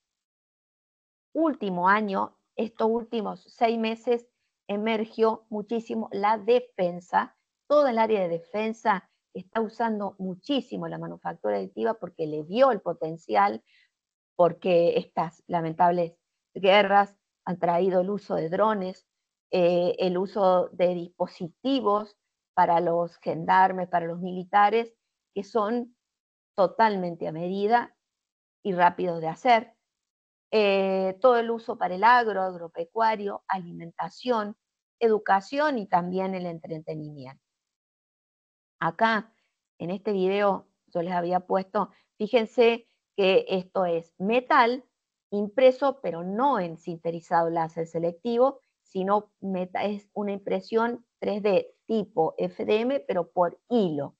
Último año, estos últimos seis meses, emergió muchísimo la defensa, todo el área de defensa está usando muchísimo la manufactura aditiva porque le dio el potencial porque estas lamentables guerras han traído el uso de drones, eh, el uso de dispositivos para los gendarmes, para los militares, que son totalmente a medida y rápidos de hacer. Eh, todo el uso para el agro, agropecuario, alimentación, educación y también el entretenimiento. Acá, en este video, yo les había puesto, fíjense que esto es metal impreso, pero no en sinterizado láser selectivo, sino es una impresión 3D tipo FDM, pero por hilo.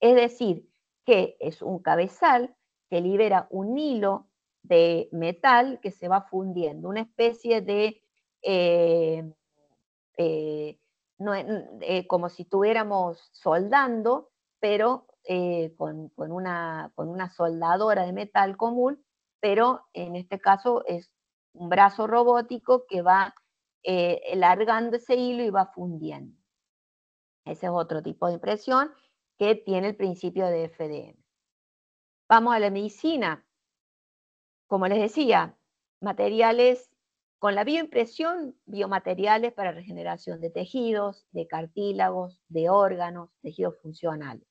Es decir, que es un cabezal que libera un hilo de metal que se va fundiendo, una especie de, eh, eh, eh, como si estuviéramos soldando, pero eh, con, una, soldadora de metal común, pero en este caso es un brazo robótico que va alargando eh, largando ese hilo y va fundiendo. Ese es otro tipo de impresión que tiene el principio de FDM. Vamos a la medicina. Como les decía, materiales con la bioimpresión, biomateriales para regeneración de tejidos, de cartílagos, de órganos, tejidos funcionales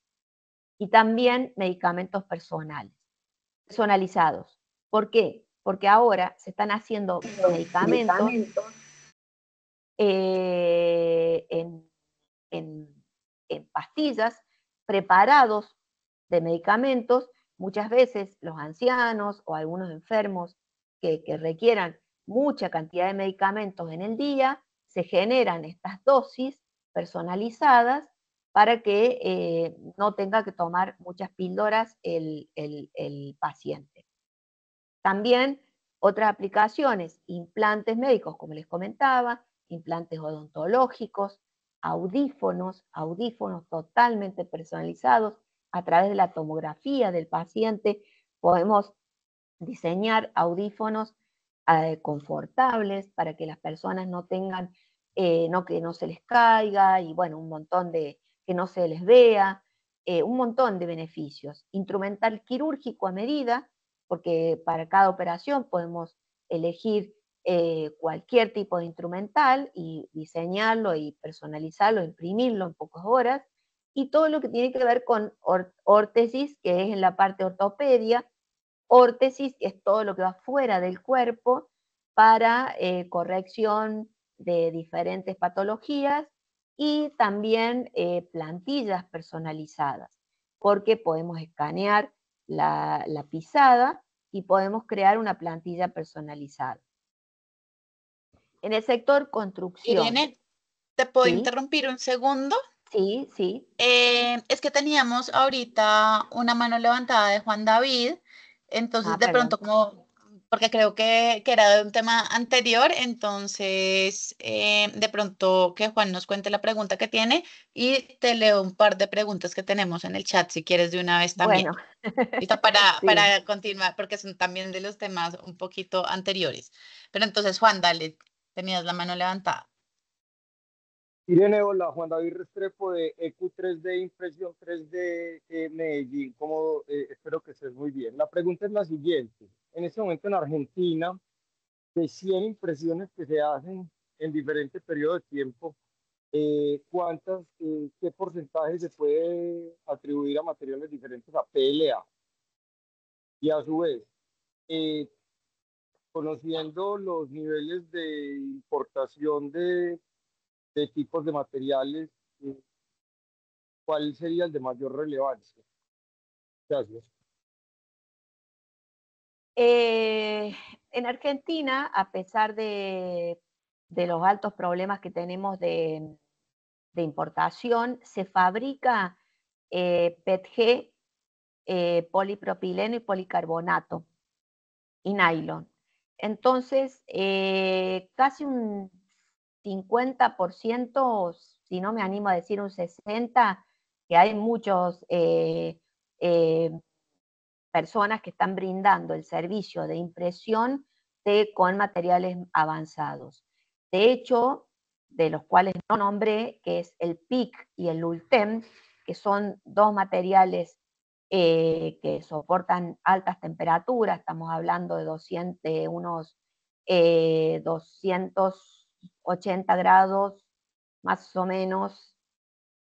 y también medicamentos personales, personalizados. ¿Por qué? Porque ahora se están haciendo medicamentos, eh, en, pastillas preparados de medicamentos. Muchas veces los ancianos o algunos enfermos que, que requieran mucha cantidad de medicamentos en el día, se generan estas dosis personalizadas para que eh, no tenga que tomar muchas píldoras el, paciente. También otras aplicaciones, implantes médicos, como les comentaba, implantes odontológicos, audífonos, audífonos totalmente personalizados a través de la tomografía del paciente. Podemos diseñar audífonos eh, confortables para que las personas no tengan, eh, no que no se les caiga y bueno, un montón de, que no se les vea, eh, un montón de beneficios. Instrumental quirúrgico a medida, porque para cada operación podemos elegir eh, cualquier tipo de instrumental y diseñarlo y personalizarlo, imprimirlo en pocas horas. Y todo lo que tiene que ver con órtesis, que es en la parte ortopedia. Órtesis es todo lo que va fuera del cuerpo para eh, corrección de diferentes patologías y también eh, plantillas personalizadas, porque podemos escanear la, la pisada y podemos crear una plantilla personalizada. En el sector construcción. Irene, ¿te puedo interrumpir un segundo? Sí, sí. Eh, es que teníamos ahorita una mano levantada de Juan David, entonces ah, de pronto como porque creo que, era de un tema anterior, entonces eh, de pronto que Juan nos cuente la pregunta que tiene y te leo un par de preguntas que tenemos en el chat, si quieres de una vez también. Bueno. para, para continuar, porque son también de los temas un poquito anteriores. Pero entonces, Juan, dale, tenías la mano levantada. Irene, hola, Juan David Restrepo de EQ3D Impresión 3D eh, Medellín. Como, eh, espero que estés muy bien. La pregunta es la siguiente en este momento en Argentina, de 100 impresiones que se hacen en diferentes periodos de tiempo, eh, cuántas, eh, qué porcentaje se puede atribuir a materiales diferentes a PLA. Y a su vez, eh, conociendo los niveles de importación de, de tipos de materiales, ¿cuál sería el de mayor relevancia? Gracias. Eh, en Argentina, a pesar de, los altos problemas que tenemos de, importación, se fabrica eh, PETG, eh, polipropileno y policarbonato y nylon. Entonces, casi un 50%, si no me animo a decir un 60%, que hay muchos personas que están brindando el servicio de impresión de, con materiales avanzados. De hecho, de los cuales no nombré, que es el PIC y el ULTEM, que son dos materiales eh, que soportan altas temperaturas, estamos hablando de, unos 280 eh, grados más o menos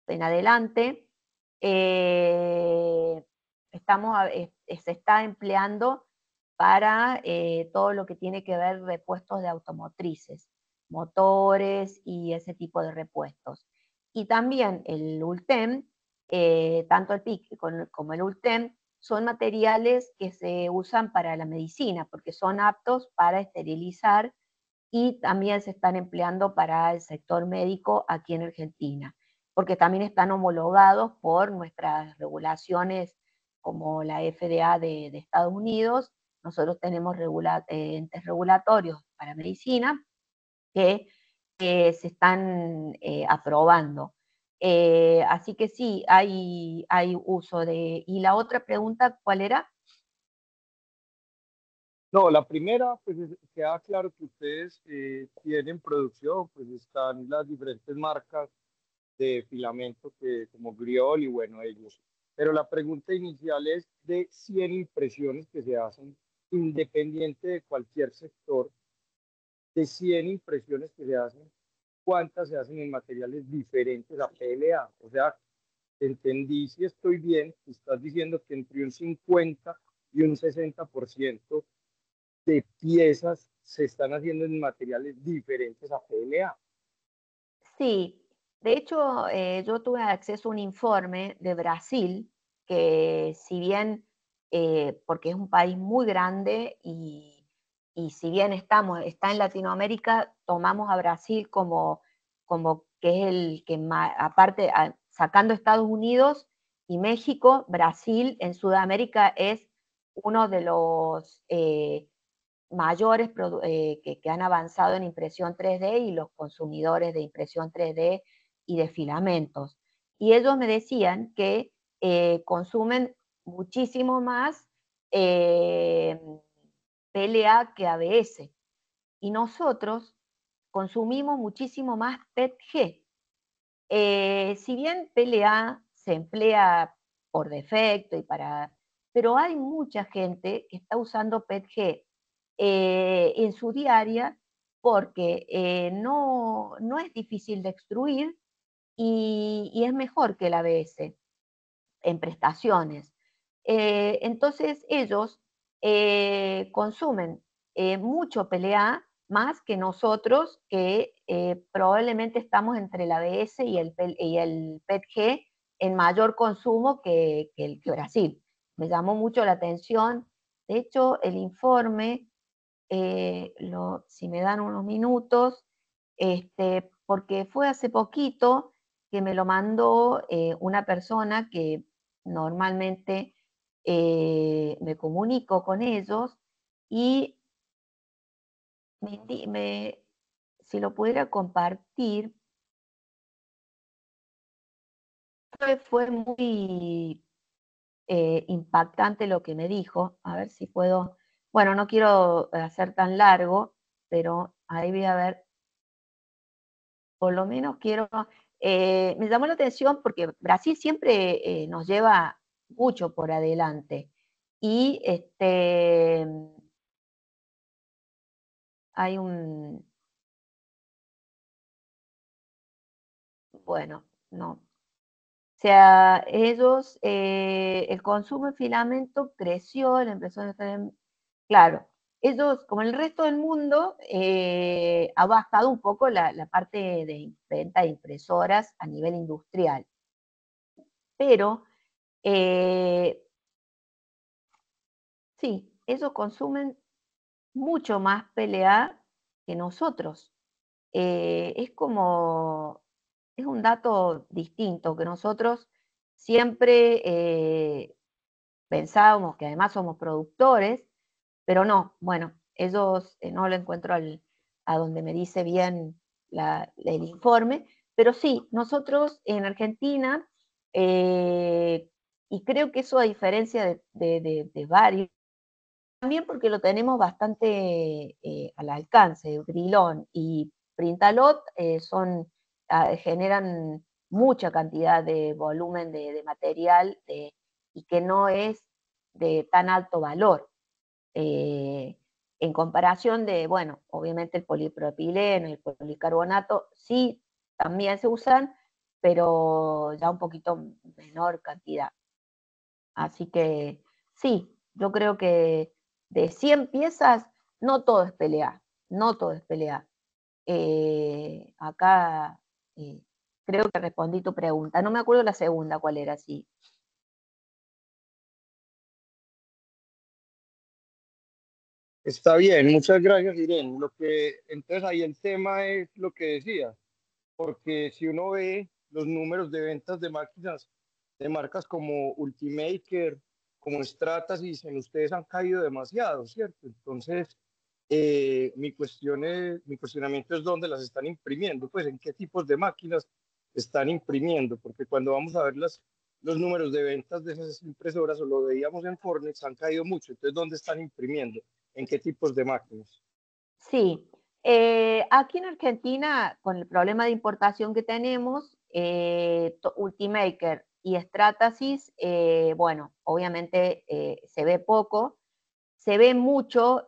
en adelante. Eh, estamos, se está empleando para eh, todo lo que tiene que ver repuestos de automotrices, motores y ese tipo de repuestos. Y también el ULTEM, eh, tanto el PIC como el ULTEM, son materiales que se usan para la medicina, porque son aptos para esterilizar y también se están empleando para el sector médico aquí en Argentina, porque también están homologados por nuestras regulaciones como la FDA de, Estados Unidos, nosotros tenemos eh, entes regulatorios para medicina que se están eh, aprobando. Eh, así que sí, hay, hay uso de... Y la otra pregunta, ¿cuál era? No, la primera, pues queda claro que ustedes tienen producción, pues están las diferentes marcas de filamentos, que como Griol y bueno, ellos pero la pregunta inicial es de 100 impresiones que se hacen, independiente de cualquier sector, de 100 impresiones que se hacen, ¿cuántas se hacen en materiales diferentes a PLA? O sea, entendí si estoy bien, estás diciendo que entre un 50 y un 60% de piezas se están haciendo en materiales diferentes a PLA. Sí, de hecho, eh, yo tuve acceso a un informe de Brasil, que si bien, eh, porque es un país muy grande y, si bien estamos, está en Latinoamérica, tomamos a Brasil como, como que es el que más, aparte, sacando Estados Unidos y México, Brasil en Sudamérica es uno de los eh, mayores que han avanzado en impresión 3D y los consumidores de impresión 3D y de filamentos. Y ellos me decían que eh, consumen muchísimo más eh, PLA que ABS. Y nosotros consumimos muchísimo más PETG. Eh, si bien PLA se emplea por defecto y para... Pero hay mucha gente que está usando PETG en su diaria porque no, no es difícil de extruir y, es mejor que la ABS en prestaciones. Eh, entonces ellos eh, consumen eh, mucho PLA más que nosotros que probablemente estamos entre la ABS y el, y el PETG en mayor consumo que, el, que Brasil. Me llamó mucho la atención. De hecho, el informe, si me dan unos minutos, este, porque fue hace poquito, que me lo mandó eh, una persona que normalmente eh, me comunico con ellos y me, si lo pudiera compartir, fue, muy eh, impactante lo que me dijo. A ver si puedo, bueno, no quiero hacer tan largo, pero ahí voy a ver, por lo menos quiero eh, me llamó la atención porque Brasil siempre eh, nos lleva mucho por adelante. Y este, hay un... Bueno, no. O sea, ellos, eh, el consumo de filamento creció, la a de... Claro, ellos, como el resto del mundo, eh, ha bajado un poco la, parte de venta de impresoras a nivel industrial. Pero, eh, sí, ellos consumen mucho más PLA que nosotros. Eh, es como, es un dato distinto que nosotros siempre pensábamos que además somos productores, pero no, bueno, ellos eh, no lo encuentro a donde me dice bien el informe, pero sí, nosotros en Argentina, eh, y creo que eso a diferencia de, varios, también porque lo tenemos bastante eh, al alcance, Grilón y Printalot son, ah, generan mucha cantidad de volumen de, material y que no es de tan alto valor. Eh, en comparación de, bueno, obviamente el polipropileno el policarbonato sí también se usan, pero ya un poquito menor cantidad. Así que sí, yo creo que de 100 piezas, no todo es pelea, no todo es pelea. Eh, acá eh, creo que respondí tu pregunta. No me acuerdo la segunda cuál era, sí. Está bien, muchas gracias Irene. Lo que, entonces ahí el tema es lo que decía, porque si uno ve los números de ventas de máquinas, de marcas como Ultimaker, como Stratasys, dicen ustedes han caído demasiado, ¿cierto? Entonces, eh, mi, cuestión es, mi cuestionamiento es dónde las están imprimiendo, pues en qué tipos de máquinas están imprimiendo, porque cuando vamos a ver las, los números de ventas de esas impresoras o lo veíamos en Fornex, han caído mucho, entonces ¿dónde están imprimiendo? en qué tipos de máquinas. Sí, eh, aquí en Argentina, con el problema de importación que tenemos, eh, Ultimaker y Stratasys, eh, bueno, obviamente se ve poco, se ve mucho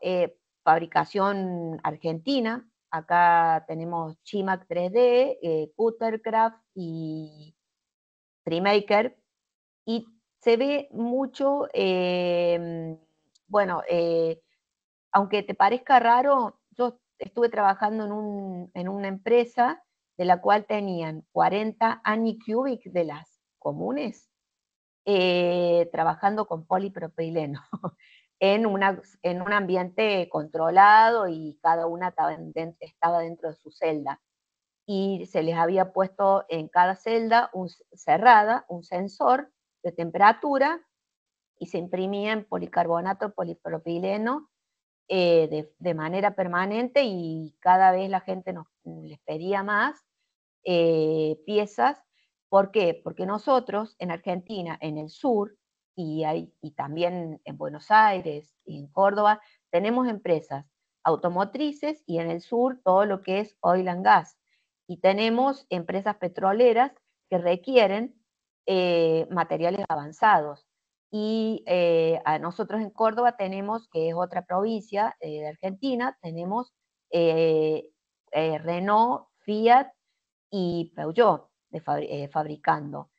fabricación argentina, acá tenemos Chimac 3D, Cuttercraft y Primaker, y se ve mucho, bueno, eh, aunque te parezca raro, yo estuve trabajando en, una empresa de la cual tenían 40 cubic de las comunes, eh, trabajando con polipropileno en, una, en un ambiente controlado y cada una estaba dentro, estaba dentro de su celda. Y se les había puesto en cada celda cerrada un sensor de temperatura y se imprimía en policarbonato, polipropileno eh, de, manera permanente y cada vez la gente nos mm, les pedía más eh, piezas. ¿Por qué? Porque nosotros en Argentina, en el sur, y, también en Buenos Aires y en Córdoba, tenemos empresas automotrices y en el sur todo lo que es oil and gas. Y tenemos empresas petroleras que requieren eh, materiales avanzados. Y eh, a nosotros en Córdoba tenemos, que es otra provincia eh, de Argentina, tenemos eh, Renault, Fiat y Peugeot fabricando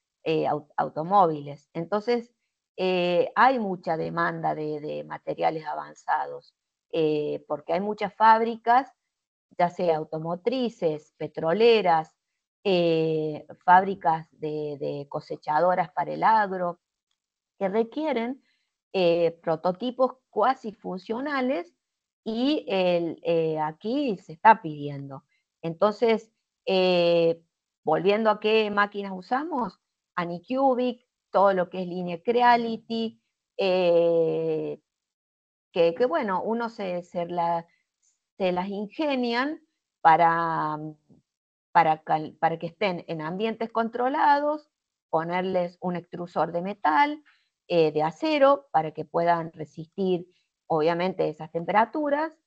automóviles. Entonces, hay mucha demanda de, materiales avanzados, porque hay muchas fábricas, ya sea automotrices, petroleras, fábricas de, cosechadoras para el agro, que requieren eh, prototipos cuasi funcionales y eh, aquí se está pidiendo. Entonces, eh, volviendo a qué máquinas usamos, AniCubic, todo lo que es línea Creality, que, bueno, uno se, las ingenian para, para que estén en ambientes controlados, ponerles un extrusor de metal, eh, de acero para que puedan resistir, obviamente, esas temperaturas.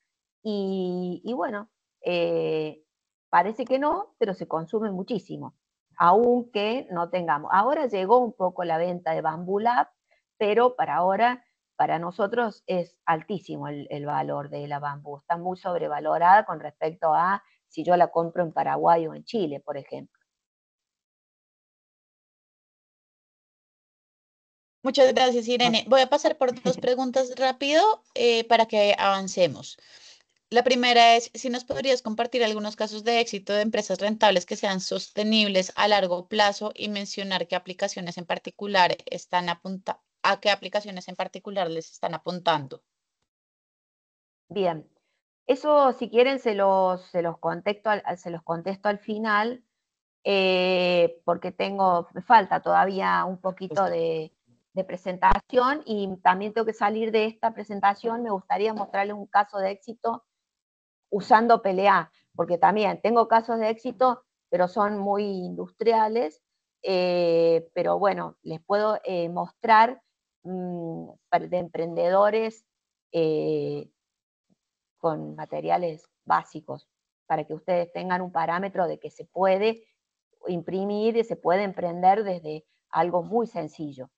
Y, bueno, eh, parece que no, pero se consume muchísimo, aunque no tengamos. Ahora llegó un poco la venta de bambú Lab, pero para ahora, para nosotros es altísimo el, el valor de la bambú, está muy sobrevalorada con respecto a si yo la compro en Paraguay o en Chile, por ejemplo. Muchas gracias, Irene. Ah. Voy a pasar por dos preguntas rápido eh, para que avancemos. La primera es si nos podrías compartir algunos casos de éxito de empresas rentables que sean sostenibles a largo plazo y mencionar qué aplicaciones en particular están apunta a qué aplicaciones en particular les están apuntando. Bien, eso si quieren se los, se los, contexto al, se los contesto al final, eh, porque tengo, falta todavía un poquito de, de presentación y también tengo que salir de esta presentación, me gustaría mostrarles un caso de éxito usando PLA, porque también tengo casos de éxito, pero son muy industriales, eh, pero bueno, les puedo eh, mostrar mm, de emprendedores eh, con materiales básicos, para que ustedes tengan un parámetro de que se puede imprimir y se puede emprender desde algo muy sencillo.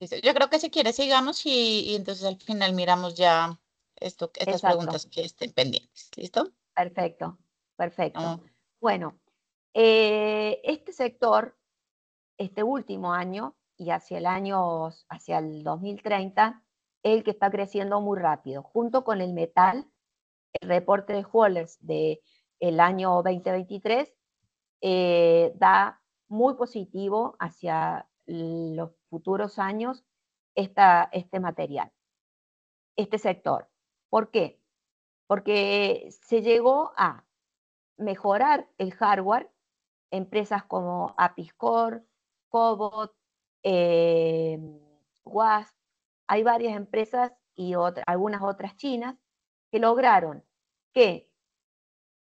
Yo creo que si quiere sigamos y, entonces al final miramos ya esto, estas preguntas que estén pendientes. ¿Listo? Perfecto, perfecto. Bueno, eh, este sector, este último año y hacia el año, hacia el 2030, el que está creciendo muy rápido, junto con el metal, el reporte de Hollers de el año 2023 eh, da muy positivo hacia los futuros años esta, este material, este sector. ¿Por qué? Porque se llegó a mejorar el hardware, empresas como Apiscore, Cobot, eh, WASP, hay varias empresas y algunas otras chinas que lograron que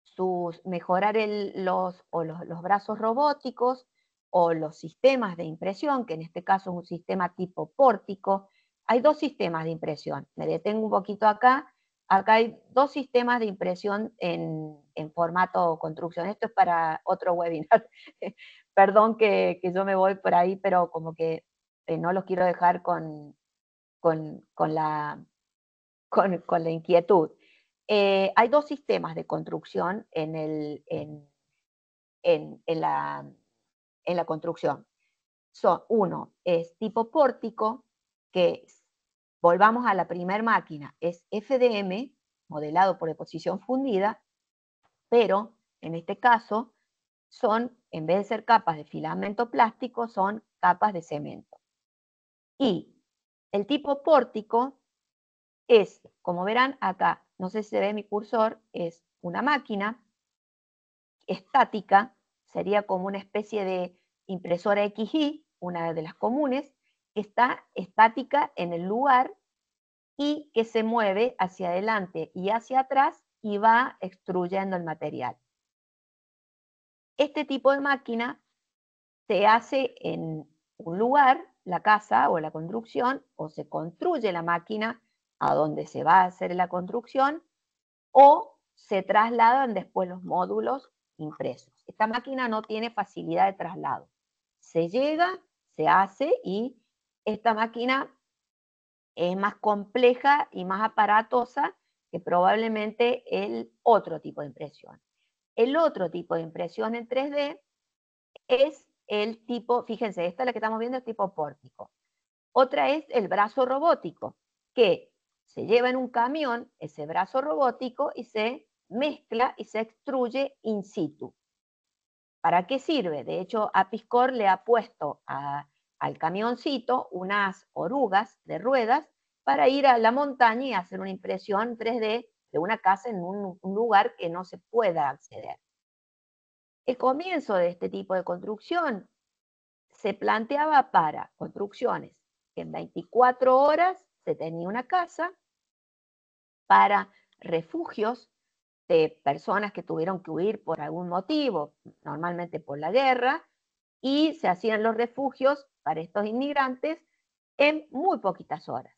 sus, mejorar los, o los, los, brazos robóticos, o los sistemas de impresión, que en este caso es un sistema tipo pórtico. Hay dos sistemas de impresión. Me detengo un poquito acá. Acá hay dos sistemas de impresión en, en formato construcción. Esto es para otro webinar. Perdón que, yo me voy por ahí, pero como que eh, no los quiero dejar con, con, la, con, la inquietud. Eh, hay dos sistemas de construcción en, el, en, la, en la construcción. Son, uno es tipo pórtico, que volvamos a la primera máquina, es FDM, modelado por deposición fundida, pero en este caso son, en vez de ser capas de filamento plástico, son capas de cemento. Y el tipo pórtico es, como verán acá, no sé si se ve mi cursor, es una máquina estática sería como una especie de impresora XY, una de las comunes, que está estática en el lugar y que se mueve hacia adelante y hacia atrás y va extruyendo el material. Este tipo de máquina se hace en un lugar, la casa o la construcción, o se construye la máquina a donde se va a hacer la construcción, o se trasladan después los módulos impresos. Esta máquina no tiene facilidad de traslado. Se llega, se hace y esta máquina es más compleja y más aparatosa que probablemente el otro tipo de impresión. El otro tipo de impresión en 3D es el tipo, fíjense, esta es la que estamos viendo, el tipo pórtico. Otra es el brazo robótico, que se lleva en un camión ese brazo robótico y se mezcla y se extruye in situ. ¿Para qué sirve? De hecho, Apiscor le ha puesto al camioncito unas orugas de ruedas para ir a la montaña y hacer una impresión 3D de una casa en un, un lugar que no se pueda acceder. El comienzo de este tipo de construcción se planteaba para construcciones que en 24 horas se tenía una casa, para refugios de personas que tuvieron que huir por algún motivo, normalmente por la guerra, y se hacían los refugios para estos inmigrantes en muy poquitas horas.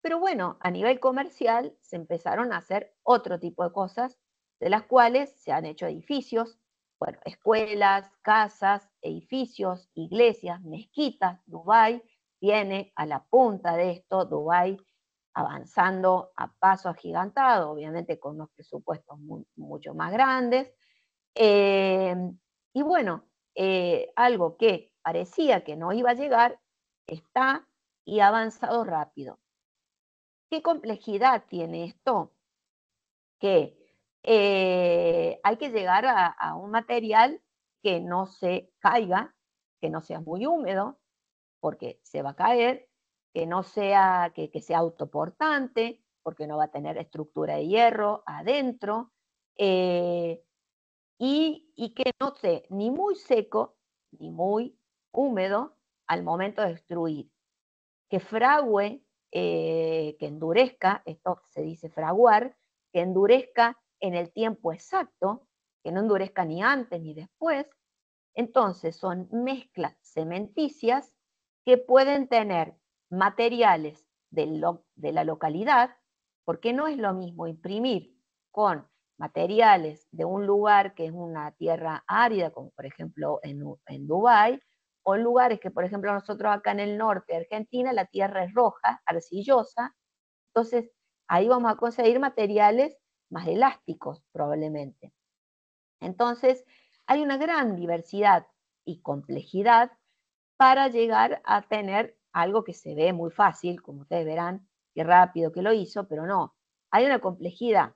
Pero bueno, a nivel comercial se empezaron a hacer otro tipo de cosas, de las cuales se han hecho edificios, bueno, escuelas, casas, edificios, iglesias, mezquitas. Dubái viene a la punta de esto, Dubái avanzando a paso agigantado, obviamente con unos presupuestos mucho más grandes. Em, y bueno, eh, algo que parecía que no iba a llegar, está y ha avanzado rápido. ¿Qué complejidad tiene esto? Que eh, hay que llegar a un material que no se caiga, que no sea muy húmedo, porque se va a caer, que no sea, que, sea autoportante, porque no va a tener estructura de hierro adentro, eh, y, que no esté ni muy seco ni muy húmedo al momento de destruir que frague, eh, que endurezca, esto se dice fraguar, que endurezca en el tiempo exacto, que no endurezca ni antes ni después. Entonces son mezclas cementicias que pueden tener materiales de la localidad, porque no es lo mismo imprimir con materiales de un lugar que es una tierra árida, como por ejemplo en, Dubái, o lugares que por ejemplo nosotros acá en el norte de Argentina la tierra es roja, arcillosa, entonces ahí vamos a conseguir materiales más elásticos probablemente. Entonces hay una gran diversidad y complejidad para llegar a tener algo que se ve muy fácil, como ustedes verán, qué rápido que lo hizo, pero no, hay una complejidad.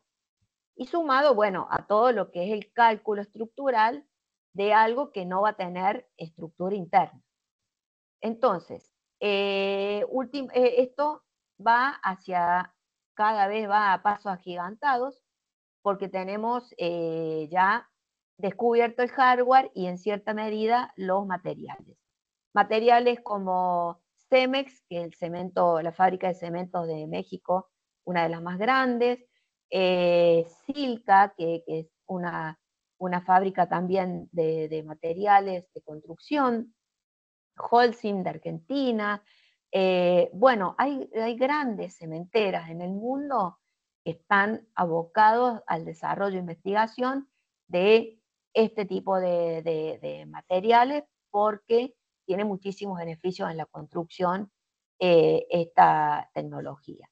Y sumado, bueno, a todo lo que es el cálculo estructural de algo que no va a tener estructura interna. Entonces, eh, eh, esto va hacia, cada vez va a pasos agigantados, porque tenemos eh, ya descubierto el hardware y en cierta medida los materiales. Materiales como Cemex, que es el cemento, la fábrica de cementos de México, una de las más grandes, eh, Silca, que, es una, fábrica también de, materiales de construcción, Holcim de Argentina. Eh, bueno, hay, grandes cementeras en el mundo que están abocados al desarrollo e investigación de este tipo de materiales porque tiene muchísimos beneficios en la construcción eh, esta tecnología.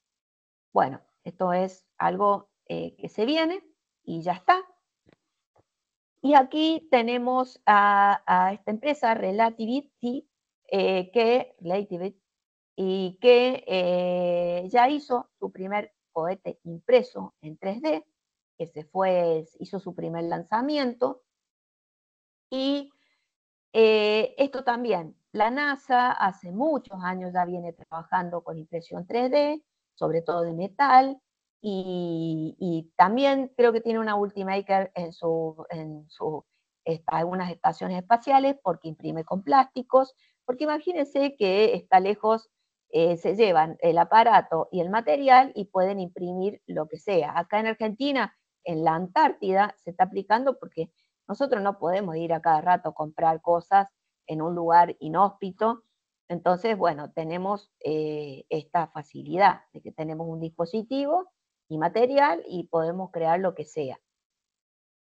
Bueno, esto es algo eh, que se viene y ya está. Y aquí tenemos a, esta empresa, Relativity, eh, que, y que ya hizo su primer cohete impreso en 3D, que se fue, hizo su primer lanzamiento, y eh, esto también, la NASA hace muchos años ya viene trabajando con impresión 3D, sobre todo de metal, y, también creo que tiene una Ultimaker en, su, en algunas estaciones espaciales porque imprime con plásticos, porque imagínense que está lejos, eh, se llevan el aparato y el material y pueden imprimir lo que sea. Acá en Argentina, en la Antártida, se está aplicando porque nosotros no podemos ir a cada rato a comprar cosas en un lugar inhóspito. Entonces, bueno, tenemos eh, esta facilidad de que tenemos un dispositivo y material y podemos crear lo que sea.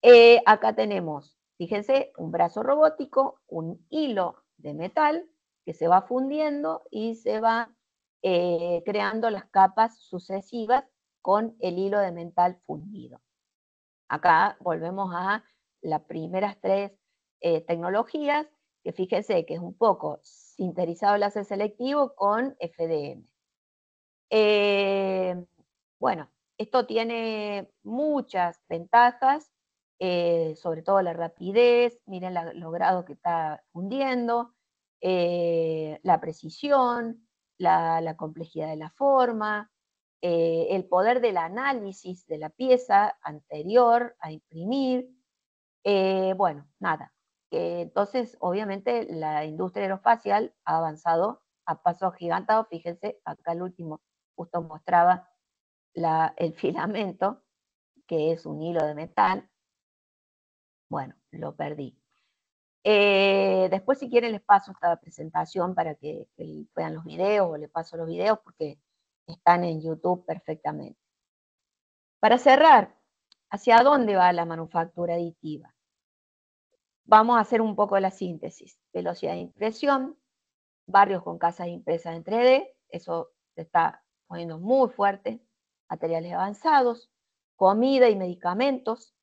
Eh, acá tenemos, fíjense, un brazo robótico, un hilo de metal que se va fundiendo y se va eh, creando las capas sucesivas con el hilo de metal fundido. Acá volvemos a las primeras tres eh, tecnologías, que fíjense que es un poco sintetizado láser selectivo con FDM. Eh, bueno, esto tiene muchas ventajas, eh, sobre todo la rapidez, miren la, los grados que está fundiendo, la precisión, la, complejidad de la forma, el poder del análisis de la pieza anterior a imprimir, eh, bueno, nada. Eh, entonces, obviamente, la industria aeroespacial ha avanzado a pasos gigantados. Fíjense, acá el último justo mostraba el filamento, que es un hilo de metal. Bueno, lo perdí. Eh, después, si quieren, les paso esta presentación para que, que vean los videos, o les paso los videos porque están en YouTube perfectamente. Para cerrar, ¿hacia dónde va la manufactura aditiva? Vamos a hacer un poco la síntesis. Velocidad de impresión, barrios con casas impresas en 3D, eso se está poniendo muy fuerte, materiales avanzados, comida y medicamentos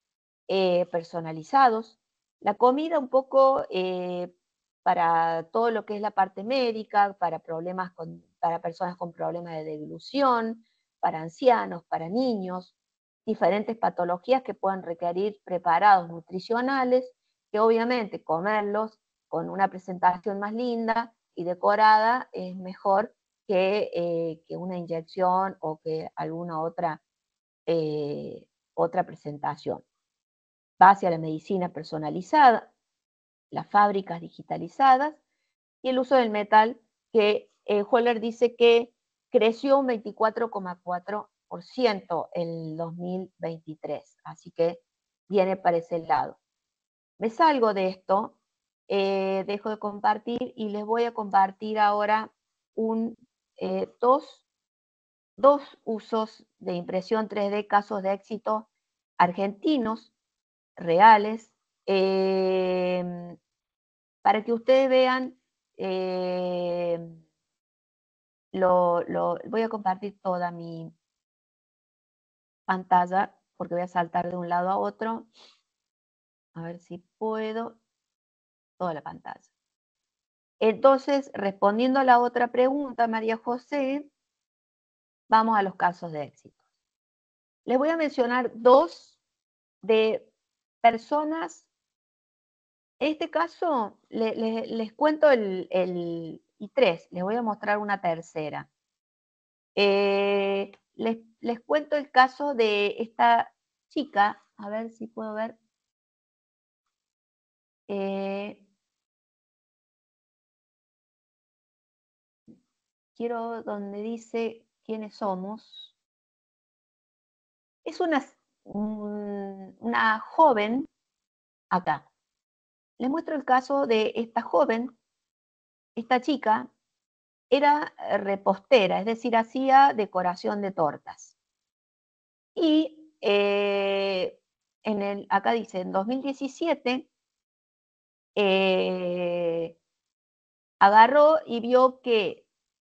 eh, personalizados. La comida un poco eh, para todo lo que es la parte médica, para, problemas para personas con problemas de deglución, para ancianos, para niños, diferentes patologías que puedan requerir preparados nutricionales que obviamente comerlos con una presentación más linda y decorada es mejor que, eh, una inyección o que alguna otra, eh, otra presentación. Va hacia la medicina personalizada, las fábricas digitalizadas y el uso del metal que eh, dice que creció un 24,4% en 2023, así que viene para ese lado. Me salgo de esto, eh, dejo de compartir y les voy a compartir ahora un, eh, dos, usos de impresión 3D, casos de éxito argentinos, reales, eh, para que ustedes vean, lo, lo, voy a compartir toda mi pantalla porque voy a saltar de un lado a otro. A ver si puedo. Toda la pantalla. Entonces, respondiendo a la otra pregunta, María José, vamos a los casos de éxito. Les voy a mencionar dos de personas. En este caso, les cuento el, y tres, les voy a mostrar una tercera. Eh, les cuento el caso de esta chica, a ver si puedo ver eh, quiero donde dice quiénes somos. Es una, una joven acá. Les muestro el caso de esta joven, esta chica, era repostera, es decir, hacía decoración de tortas. Y eh, en el, acá dice, en 2017 eh, agarró y vio que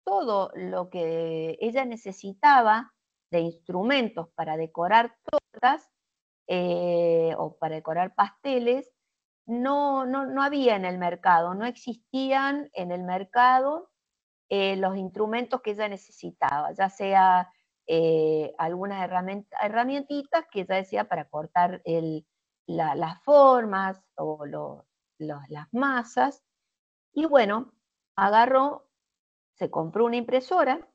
todo lo que ella necesitaba de instrumentos para decorar tortas eh, o para decorar pasteles, no, no, había en el mercado, no existían en el mercado eh, los instrumentos que ella necesitaba, ya sea algunas herramientas herramientitas que ella decía para cortar las formas o los, las masas. Y bueno, agarró, se compró una impresora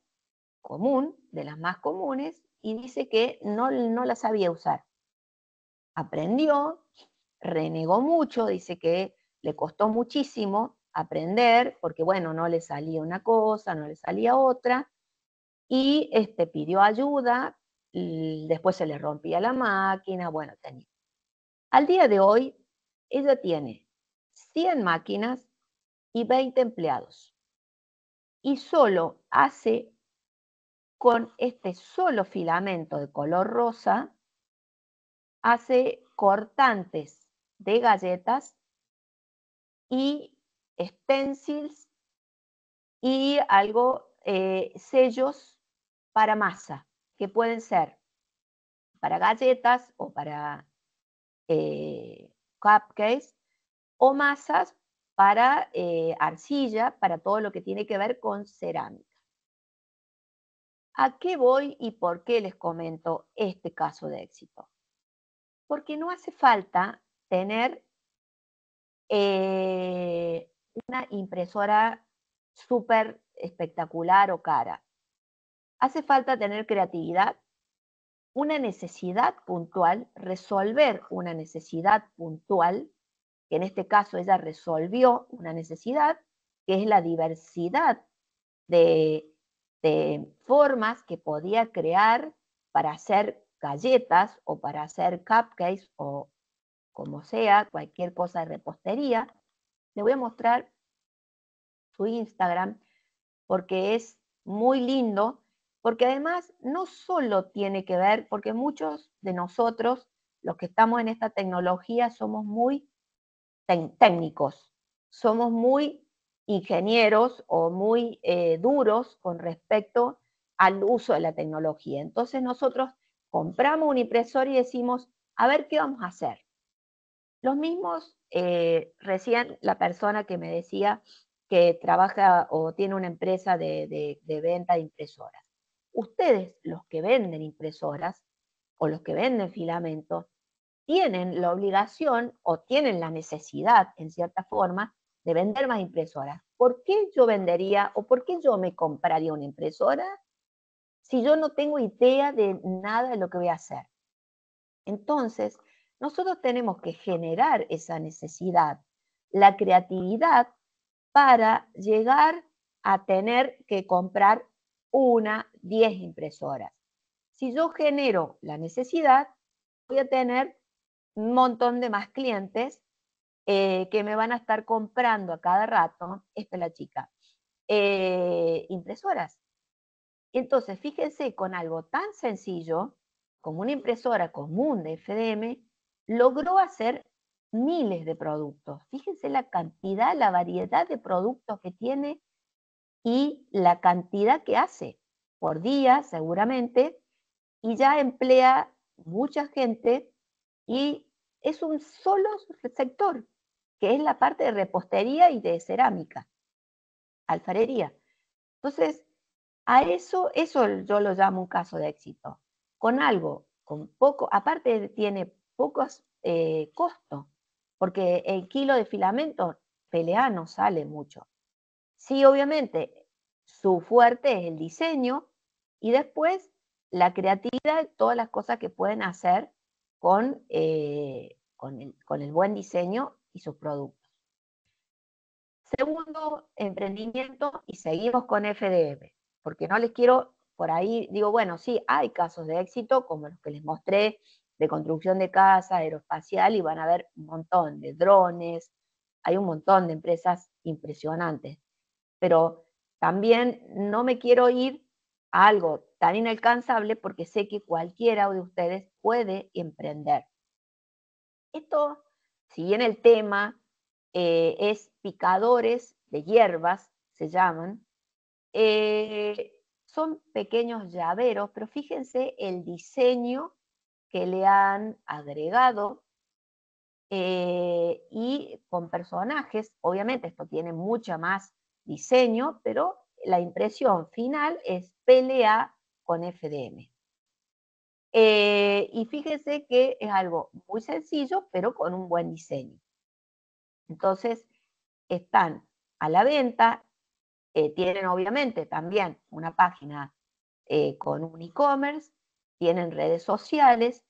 común, de las más comunes, y dice que no, la sabía usar. Aprendió, renegó mucho, dice que le costó muchísimo aprender, porque bueno, no le salía una cosa, no le salía otra, y este, pidió ayuda, después se le rompía la máquina, bueno, tenía. Al día de hoy, ella tiene 100 máquinas y 20 empleados. Y solo hace con este solo filamento de color rosa, hace cortantes de galletas y stencils y algo, eh, sellos para masa, que pueden ser para galletas o para eh, cupcakes o masas para eh, arcilla, para todo lo que tiene que ver con cerámica. ¿A qué voy y por qué les comento este caso de éxito? Porque no hace falta tener eh, una impresora súper espectacular o cara. Hace falta tener creatividad, una necesidad puntual, resolver una necesidad puntual que en este caso ella resolvió una necesidad, que es la diversidad de, formas que podía crear para hacer galletas o para hacer cupcakes o como sea, cualquier cosa de repostería. Le voy a mostrar su Instagram porque es muy lindo, porque además no solo tiene que ver, porque muchos de nosotros, los que estamos en esta tecnología, somos muy técnicos, somos muy ingenieros o muy eh, duros con respecto al uso de la tecnología. Entonces nosotros compramos un impresor y decimos, a ver qué vamos a hacer. Los mismos, eh, recién la persona que me decía que trabaja o tiene una empresa de venta de impresoras. Ustedes, los que venden impresoras o los que venden filamentos, tienen la obligación o tienen la necesidad, en cierta forma, de vender más impresoras. ¿Por qué yo vendería o por qué yo me compraría una impresora si yo no tengo idea de nada de lo que voy a hacer? Entonces, nosotros tenemos que generar esa necesidad, la creatividad, para llegar a tener que comprar una, diez impresoras. Si yo genero la necesidad, voy a tener un montón de más clientes eh, que me van a estar comprando a cada rato, esta es la chica, eh, impresoras. Entonces, fíjense, con algo tan sencillo como una impresora común de FDM, logró hacer miles de productos. Fíjense la cantidad, la variedad de productos que tiene y la cantidad que hace por día, seguramente, y ya emplea mucha gente y es un solo sector, que es la parte de repostería y de cerámica, alfarería. Entonces, a eso, eso yo lo llamo un caso de éxito. Con algo, con poco, aparte tiene pocos eh, costos, porque el kilo de filamento pelea no sale mucho. Sí, obviamente, su fuerte es el diseño y después la creatividad, todas las cosas que pueden hacer con, eh, con, el, buen diseño y sus productos. Segundo, emprendimiento y seguimos con FDM, porque no les quiero, por ahí digo, bueno, sí, hay casos de éxito, como los que les mostré, de construcción de casa, aeroespacial, y van a ver un montón de drones, hay un montón de empresas impresionantes, pero también no me quiero ir a algo tan inalcanzable porque sé que cualquiera de ustedes puede emprender. Esto, si bien el tema eh, es picadores de hierbas, se llaman, eh, son pequeños llaveros, pero fíjense el diseño que le han agregado eh, y con personajes, obviamente esto tiene mucho más diseño, pero la impresión final es PLA con FDM. Eh, y fíjense que es algo muy sencillo, pero con un buen diseño. Entonces, están a la venta, eh, tienen obviamente también una página eh, con un e-commerce, tienen redes sociales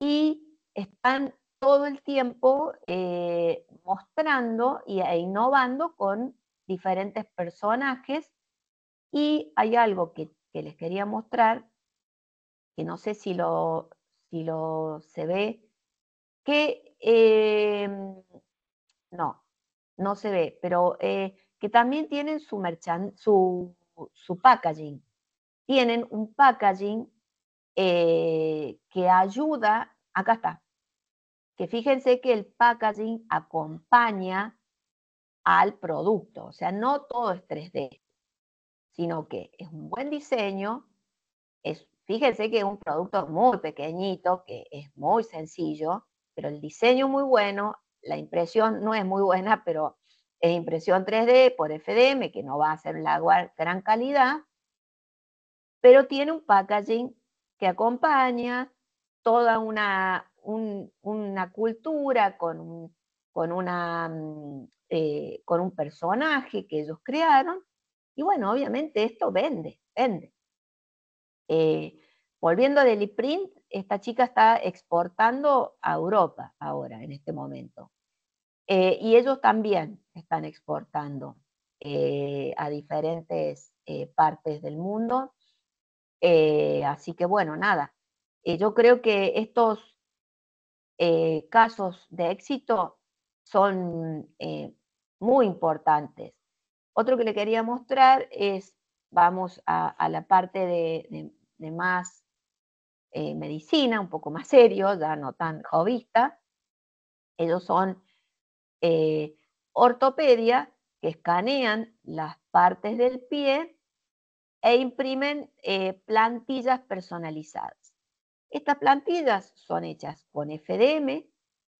y están todo el tiempo mostrando e innovando con diferentes personajes. Y hay algo que, que les quería mostrar que no sé si lo, lo se ve, que eh, no, no se ve, pero eh, que también tienen su, su, packaging. Tienen un packaging eh, que ayuda, acá está, que fíjense que el packaging acompaña al producto, o sea, no todo es 3D, sino que es un buen diseño, es Fíjense que es un producto muy pequeñito, que es muy sencillo, pero el diseño es muy bueno, la impresión no es muy buena, pero es impresión 3D por FDM, que no va a ser la gran calidad, pero tiene un packaging que acompaña toda una, una cultura con, con, una, mm, eh, con un personaje que ellos crearon, y bueno, obviamente esto vende, vende. Eh, volviendo del Print, esta chica está exportando a Europa ahora, en este momento. Eh, y ellos también están exportando eh, a diferentes eh, partes del mundo. así que bueno, nada. yo creo que estos casos de éxito son muy importantes. Otro que le quería mostrar es vamos a, la parte de, más eh, medicina, un poco más serio, ya no tan jovista. Ellos son eh, ortopedia, que escanean las partes del pie e imprimen eh, plantillas personalizadas. Estas plantillas son hechas con FDM,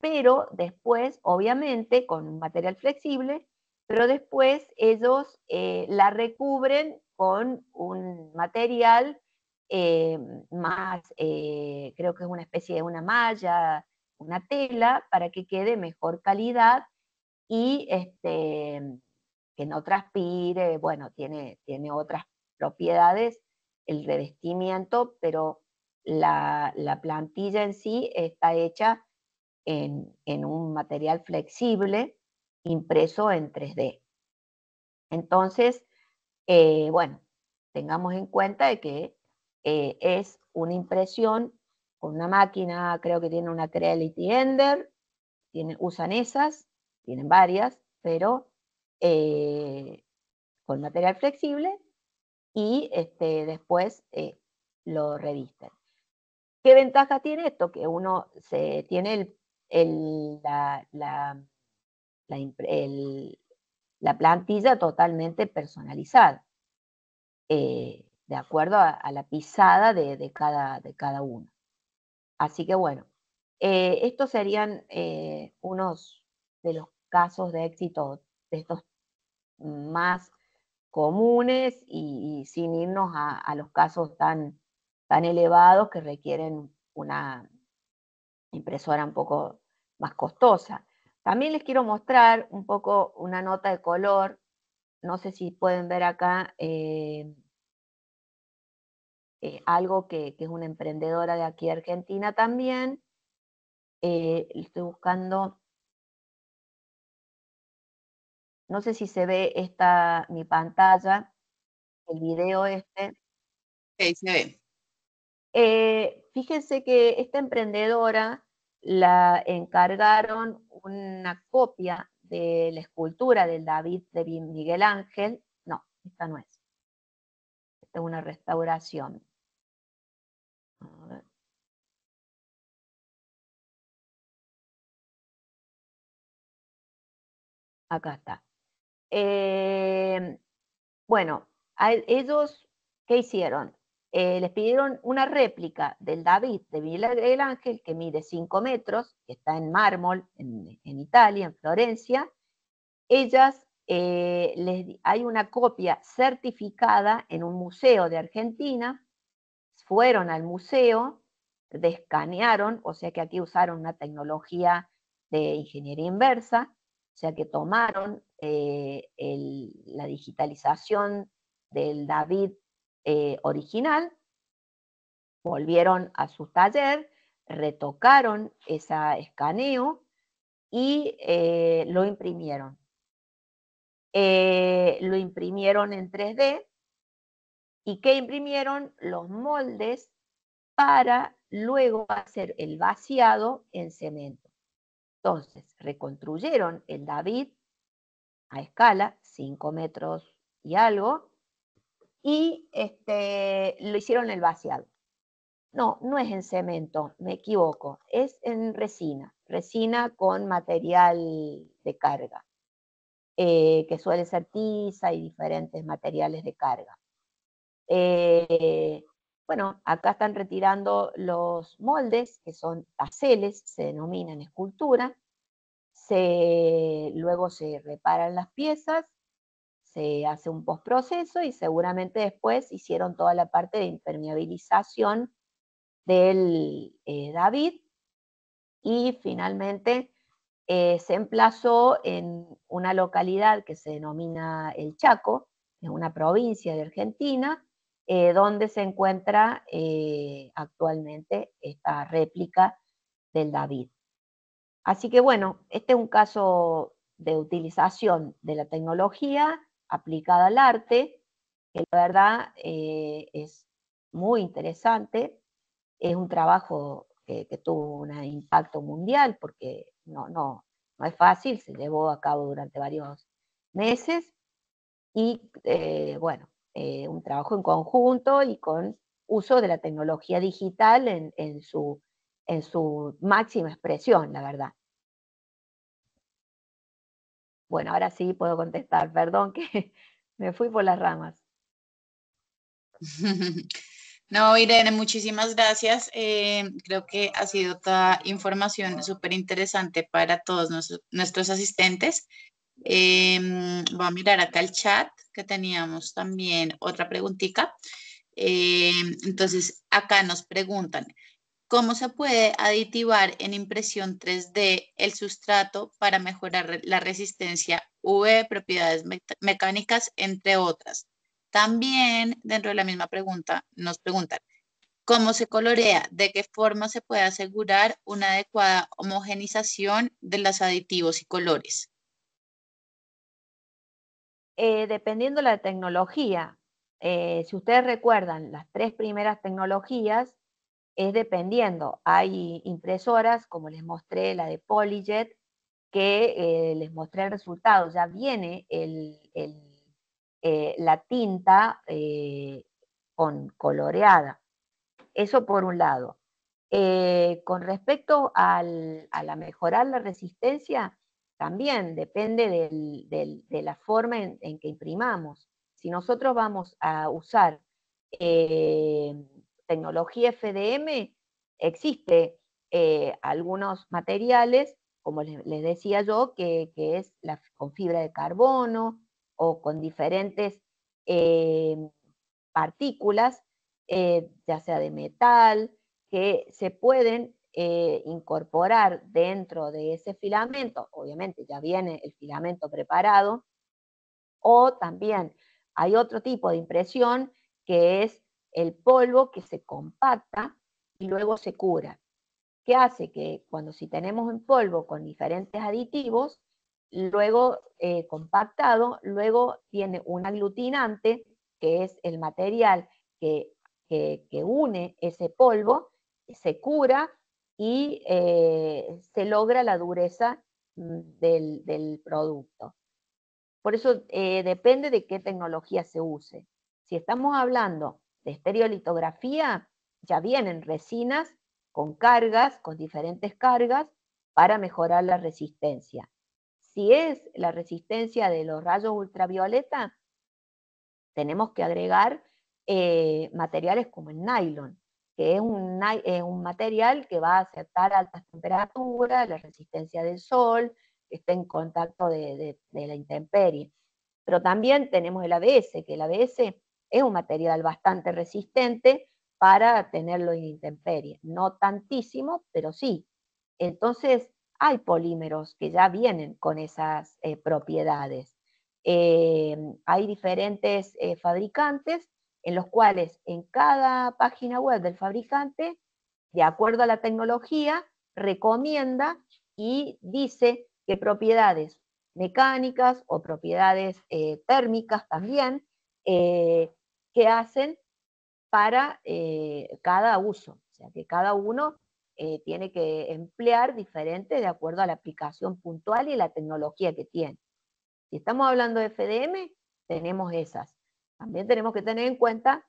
pero después, obviamente, con un material flexible, pero después ellos la recubren con un material eh, más, eh, creo que es una especie de una malla, una tela, para que quede mejor calidad y este, que no transpire, bueno, tiene, tiene otras propiedades, el revestimiento, pero la, plantilla en sí está hecha en, en, un material flexible impreso en 3D. Entonces, eh, bueno, tengamos en cuenta de que eh, es una impresión con una máquina, creo que tiene una Creality Ender, usan esas, tienen varias, pero eh, con material flexible y este, después lo revisten. ¿Qué ventaja tiene esto? Que uno se tiene el, la, la, la, el, la plantilla totalmente personalizada, eh, de acuerdo a, la pisada de, cada, de cada uno. Así que bueno, eh, estos serían eh, unos de los casos de éxito de estos más comunes y, sin irnos a, a, los casos tan, tan elevados que requieren una impresora un poco más costosa. También les quiero mostrar un poco una nota de color. No sé si pueden ver acá eh, eh, algo que, es una emprendedora de aquí de Argentina también. Eh, estoy buscando... No sé si se ve esta, mi pantalla, el video este. Sí, se ve. fíjense que esta emprendedora la encargaron una copia de la escultura del David de Miguel Ángel. No, esta no es. Esta es una restauración. Acá está. Eh, bueno, ellos, ¿qué hicieron? Eh, les pidieron una réplica del David de Miguel del Ángel, que mide 5 metros, que está en mármol, en, Italia, en Florencia. Ellas, eh, hay una copia certificada en un museo de Argentina, fueron al museo, descanearon, o sea que aquí usaron una tecnología de ingeniería inversa, o sea que tomaron eh, la digitalización del David eh, original, volvieron a su taller, retocaron ese escaneo y eh, lo imprimieron. Eh, lo imprimieron en 3D y que imprimieron los moldes para luego hacer el vaciado en cemento. Entonces, reconstruyeron el David a escala, 5 metros y algo, y este, lo hicieron el vaciado. No, no es en cemento, me equivoco, es en resina, resina con material de carga, eh, que suele ser tiza y diferentes materiales de carga. Eh, bueno, acá están retirando los moldes, que son taceles, se denominan escultura, luego se reparan las piezas se hace un postproceso y seguramente después hicieron toda la parte de impermeabilización del eh, David y finalmente eh, se emplazó en una localidad que se denomina El Chaco, en es una provincia de Argentina, eh, donde se encuentra actualmente esta réplica del David. Así que bueno, este es un caso de utilización de la tecnología aplicada al arte, que la verdad eh, es muy interesante, es un trabajo que, tuvo un impacto mundial porque no, no, no es fácil, se llevó a cabo durante varios meses y eh, bueno, eh, un trabajo en conjunto y con uso de la tecnología digital en, su, en su máxima expresión, la verdad. Bueno, ahora sí puedo contestar, perdón que me fui por las ramas. No, Irene, muchísimas gracias. Eh, creo que ha sido toda información súper interesante para todos nuestros, asistentes. Eh, voy a mirar acá el chat, que teníamos también otra preguntita. Eh, entonces, acá nos preguntan, ¿Cómo se puede aditivar en impresión 3D el sustrato para mejorar la resistencia V, propiedades mecánicas, entre otras? También, dentro de la misma pregunta, nos preguntan, ¿cómo se colorea? ¿De qué forma se puede asegurar una adecuada homogenización de los aditivos y colores? Eh, dependiendo de la tecnología, eh, si ustedes recuerdan las tres primeras tecnologías, es dependiendo. Hay impresoras, como les mostré la de Polyjet, que eh, les mostré el resultado, ya viene eh, la tinta eh, con coloreada. Eso por un lado. con respecto a la mejorar la resistencia, también depende de la forma en, que imprimamos. Si nosotros vamos a usar tecnología FDM existe eh, algunos materiales, como les, decía yo, que, es la, con fibra de carbono o con diferentes em, partículas, eh, ya sea de metal, que se pueden eh, incorporar dentro de ese filamento, obviamente ya viene el filamento preparado, o también hay otro tipo de impresión que es el polvo que se compacta y luego se cura. ¿Qué hace? Que cuando si tenemos un polvo con diferentes aditivos, luego eh, compactado, luego tiene un aglutinante, que es el material que, que, une ese polvo, se cura y eh, se logra la dureza mm, del, producto. Por eso eh, depende de qué tecnología se use. Si estamos hablando de estereolitografía ya vienen resinas con cargas, con diferentes cargas, para mejorar la resistencia. Si es la resistencia de los rayos ultravioleta, tenemos que agregar eh, materiales como el nylon, que es un, material que va a aceptar altas temperaturas, la resistencia del sol, que esté en contacto de, de la intemperie. Pero también tenemos el ABS, que el ABS es un material bastante resistente para tenerlo en intemperie. No tantísimo, pero sí. Entonces, hay polímeros que ya vienen con esas eh, propiedades. Em, hay diferentes eh, fabricantes en los cuales en cada página web del fabricante, de acuerdo a la tecnología, recomienda y dice que propiedades mecánicas o propiedades eh, térmicas también eh, qué hacen para eh, cada uso. O sea, que cada uno eh, tiene que emplear diferente de acuerdo a la aplicación puntual y la tecnología que tiene. Si estamos hablando de FDM, tenemos esas. También tenemos que tener en cuenta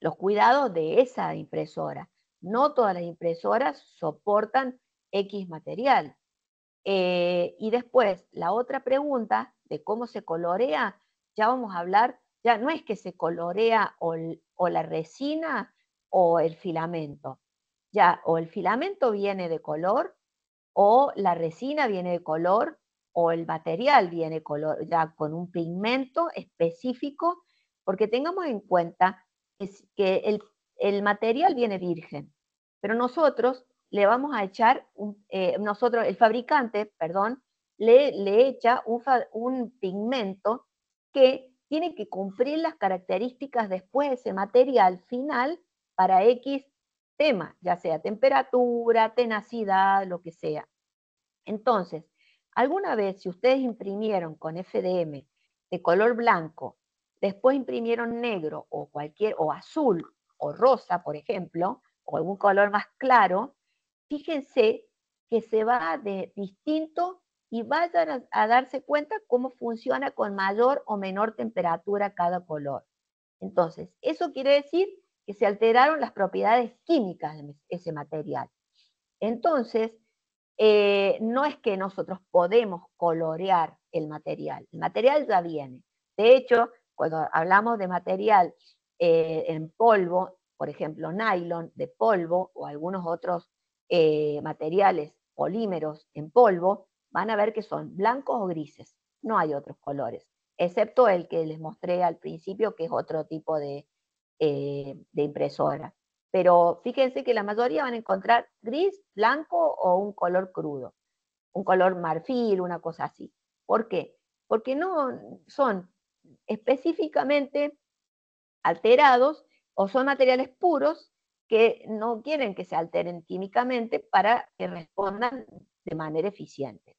los cuidados de esa impresora. No todas las impresoras soportan X material. y después, la otra pregunta de cómo se colorea, ya vamos a hablar ya no es que se colorea o, la resina o el filamento. Ya o el filamento viene de color o la resina viene de color o el material viene color, ya con un pigmento específico, porque tengamos en cuenta es que el, material viene virgen, pero nosotros le vamos a echar, eh, nosotros, el fabricante, perdón, le, echa un, un, pigmento que tiene que cumplir las características después de ese material final para X tema, ya sea temperatura, tenacidad, lo que sea. Entonces, alguna vez si ustedes imprimieron con FDM de color blanco, después imprimieron negro o cualquier, o azul, o rosa, por ejemplo, o algún color más claro, fíjense que se va de distinto y vayan a, darse cuenta cómo funciona con mayor o menor temperatura cada color. Entonces, eso quiere decir que se alteraron las propiedades químicas de ese material. Entonces, eh, no es que nosotros podemos colorear el material, el material ya viene. De hecho, cuando hablamos de material eh, en polvo, por ejemplo, nylon de polvo o algunos otros eh, materiales polímeros en polvo, van a ver que son blancos o grises, no hay otros colores, excepto el que les mostré al principio, que es otro tipo eh, de, impresora. Pero fíjense que la mayoría van a encontrar gris, blanco o un color crudo, un color marfil, una cosa así. ¿Por qué? Porque no son específicamente alterados o son materiales puros que no quieren que se alteren químicamente para que respondan de manera eficiente.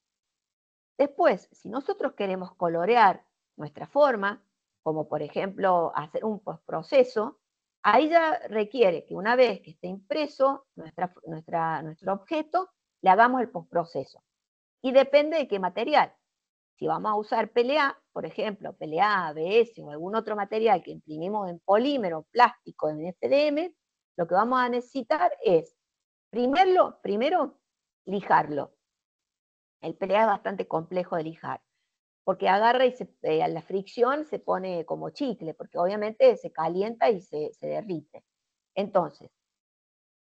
Después, si nosotros queremos colorear nuestra forma, como por ejemplo hacer un postproceso, ahí ya requiere que una vez que esté impreso nuestro objeto, le hagamos el postproceso. Y depende de qué material. Si vamos a usar PLA, por ejemplo, PLA, ABS o algún otro material que imprimimos en polímero, plástico, en FDM, lo que vamos a necesitar es, primero lijarlo. El pelea es bastante complejo de lijar, porque agarra y eh, a la fricción se pone como chicle, porque obviamente se calienta y se, derrite. Entonces,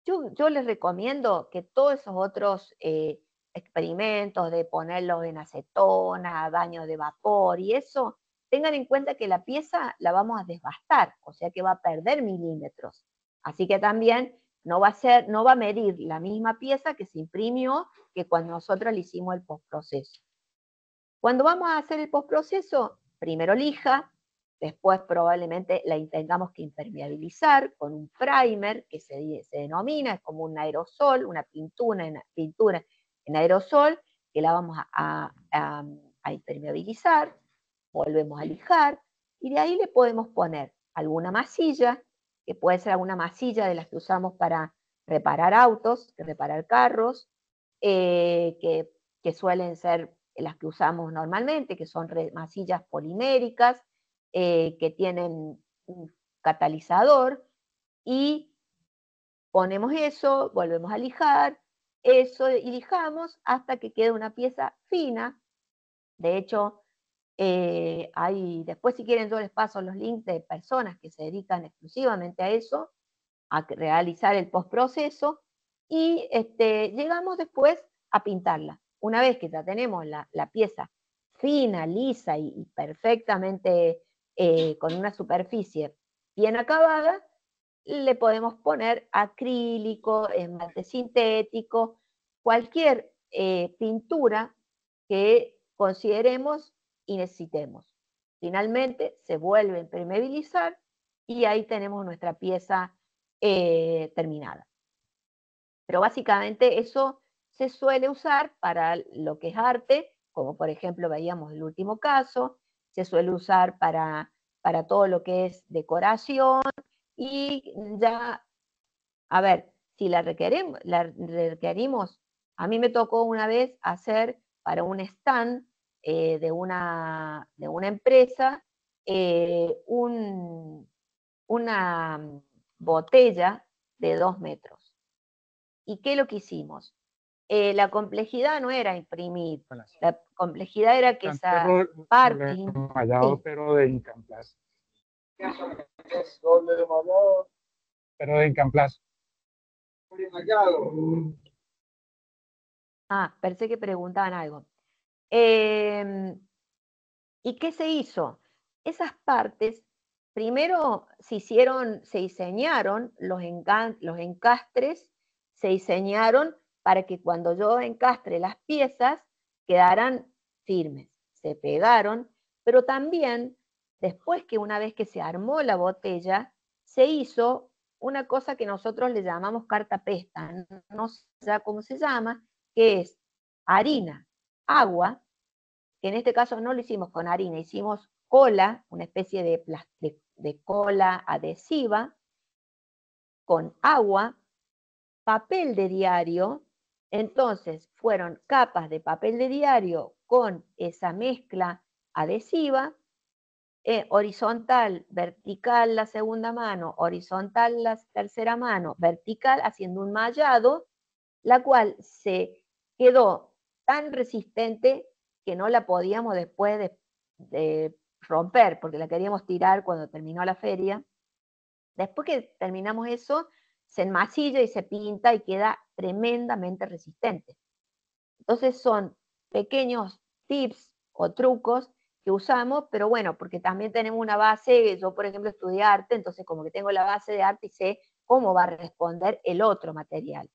yo, yo, les recomiendo que todos esos otros eh, experimentos de ponerlos en acetona, baño de vapor y eso, tengan en cuenta que la pieza la vamos a desbastar, o sea que va a perder milímetros. Así que también no va, a ser, no va a medir la misma pieza que se imprimió que cuando nosotros le hicimos el postproceso. Cuando vamos a hacer el postproceso, primero lija, después probablemente la tengamos que impermeabilizar con un primer que se, se denomina, es como un aerosol, una pintura en, pintura en aerosol, que la vamos a, a impermeabilizar, volvemos a lijar, y de ahí le podemos poner alguna masilla, que puede ser alguna masilla de las que usamos para reparar autos, reparar carros, eh, que, suelen ser las que usamos normalmente, que son masillas poliméricas, eh, que tienen un catalizador, y ponemos eso, volvemos a lijar, eso y lijamos hasta que quede una pieza fina. De hecho, eh, después, si quieren, yo les paso los links de personas que se dedican exclusivamente a eso, a realizar el postproceso, y este, llegamos después a pintarla. Una vez que ya tenemos la, pieza fina, lisa y, perfectamente eh, con una superficie bien acabada, le podemos poner acrílico, esmalte eh, sintético, cualquier pintura que consideremos y necesitemos. Finalmente se vuelve a impermeabilizar y ahí tenemos nuestra pieza eh, terminada. Pero básicamente eso se suele usar para lo que es arte, como por ejemplo veíamos el último caso, se suele usar para, para todo lo que es decoración y ya, a ver, si la requerimos, la requerimos, a mí me tocó una vez hacer para un stand eh, de, una, de, una, empresa eh, un, una mm, botella de dos metros. ¿Y qué es lo que hicimos? Eh, la complejidad no era imprimir, la complejidad era que esa parte pero de encamplas Pero de Ah, parece que preguntaban algo. Em, ¿Y qué se hizo? Esas partes, primero se hicieron, se diseñaron los, los encastres, se diseñaron para que cuando yo encastre las piezas quedaran firmes. Se pegaron, pero también después que una vez que se armó la botella, se hizo una cosa que nosotros le llamamos carta pesta, no sé cómo se llama, que es harina, agua, en este caso no lo hicimos con harina, hicimos cola, una especie de, cola adhesiva, con agua, papel de diario, entonces fueron capas de papel de diario con esa mezcla adhesiva, eh, horizontal, vertical la segunda mano, horizontal la tercera mano, vertical haciendo un mallado, la cual se quedó tan resistente que no la podíamos después de, romper, porque la queríamos tirar cuando terminó la feria. Después que terminamos eso, se enmasilla y se pinta y queda tremendamente resistente. Entonces son pequeños tips o trucos que usamos, pero bueno, porque también tenemos una base, yo por ejemplo estudié arte, entonces como que tengo la base de arte y sé cómo va a responder el otro material,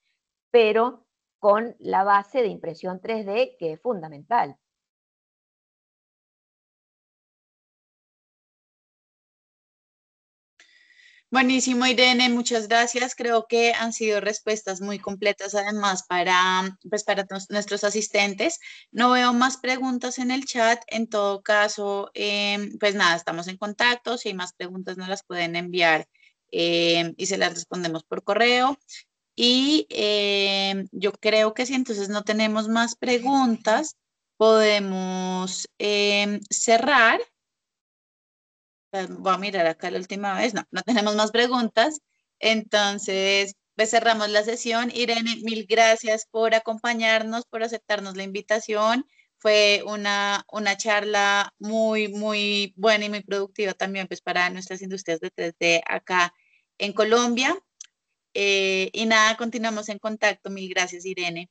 pero con la base de impresión 3D que es fundamental. Buenísimo, Irene, muchas gracias. Creo que han sido respuestas muy completas además para, pues para nuestros asistentes. No veo más preguntas en el chat. En todo caso, em, pues nada, estamos en contacto. Si hay más preguntas, nos las pueden enviar em, y se las respondemos por correo. Y em, yo creo que si entonces no tenemos más preguntas, podemos cerrar voy a mirar acá la última vez, no, no tenemos más preguntas. Entonces, pues, cerramos la sesión. Irene, mil gracias por acompañarnos, por aceptarnos la invitación. Fue una, charla muy, muy buena y muy productiva también pues, para nuestras industrias de 3D acá en Colombia. Eh, y nada, continuamos en contacto. Mil gracias, Irene.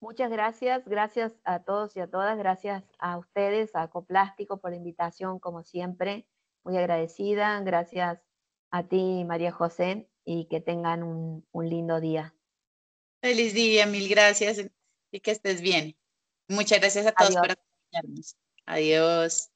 Muchas gracias, gracias a todos y a todas, gracias a ustedes, a Coplástico por la invitación, como siempre muy agradecida. Gracias a ti, María José, y que tengan un, lindo día. Feliz día, mil gracias y que estés bien. Muchas gracias a todos por acompañarnos. Adiós.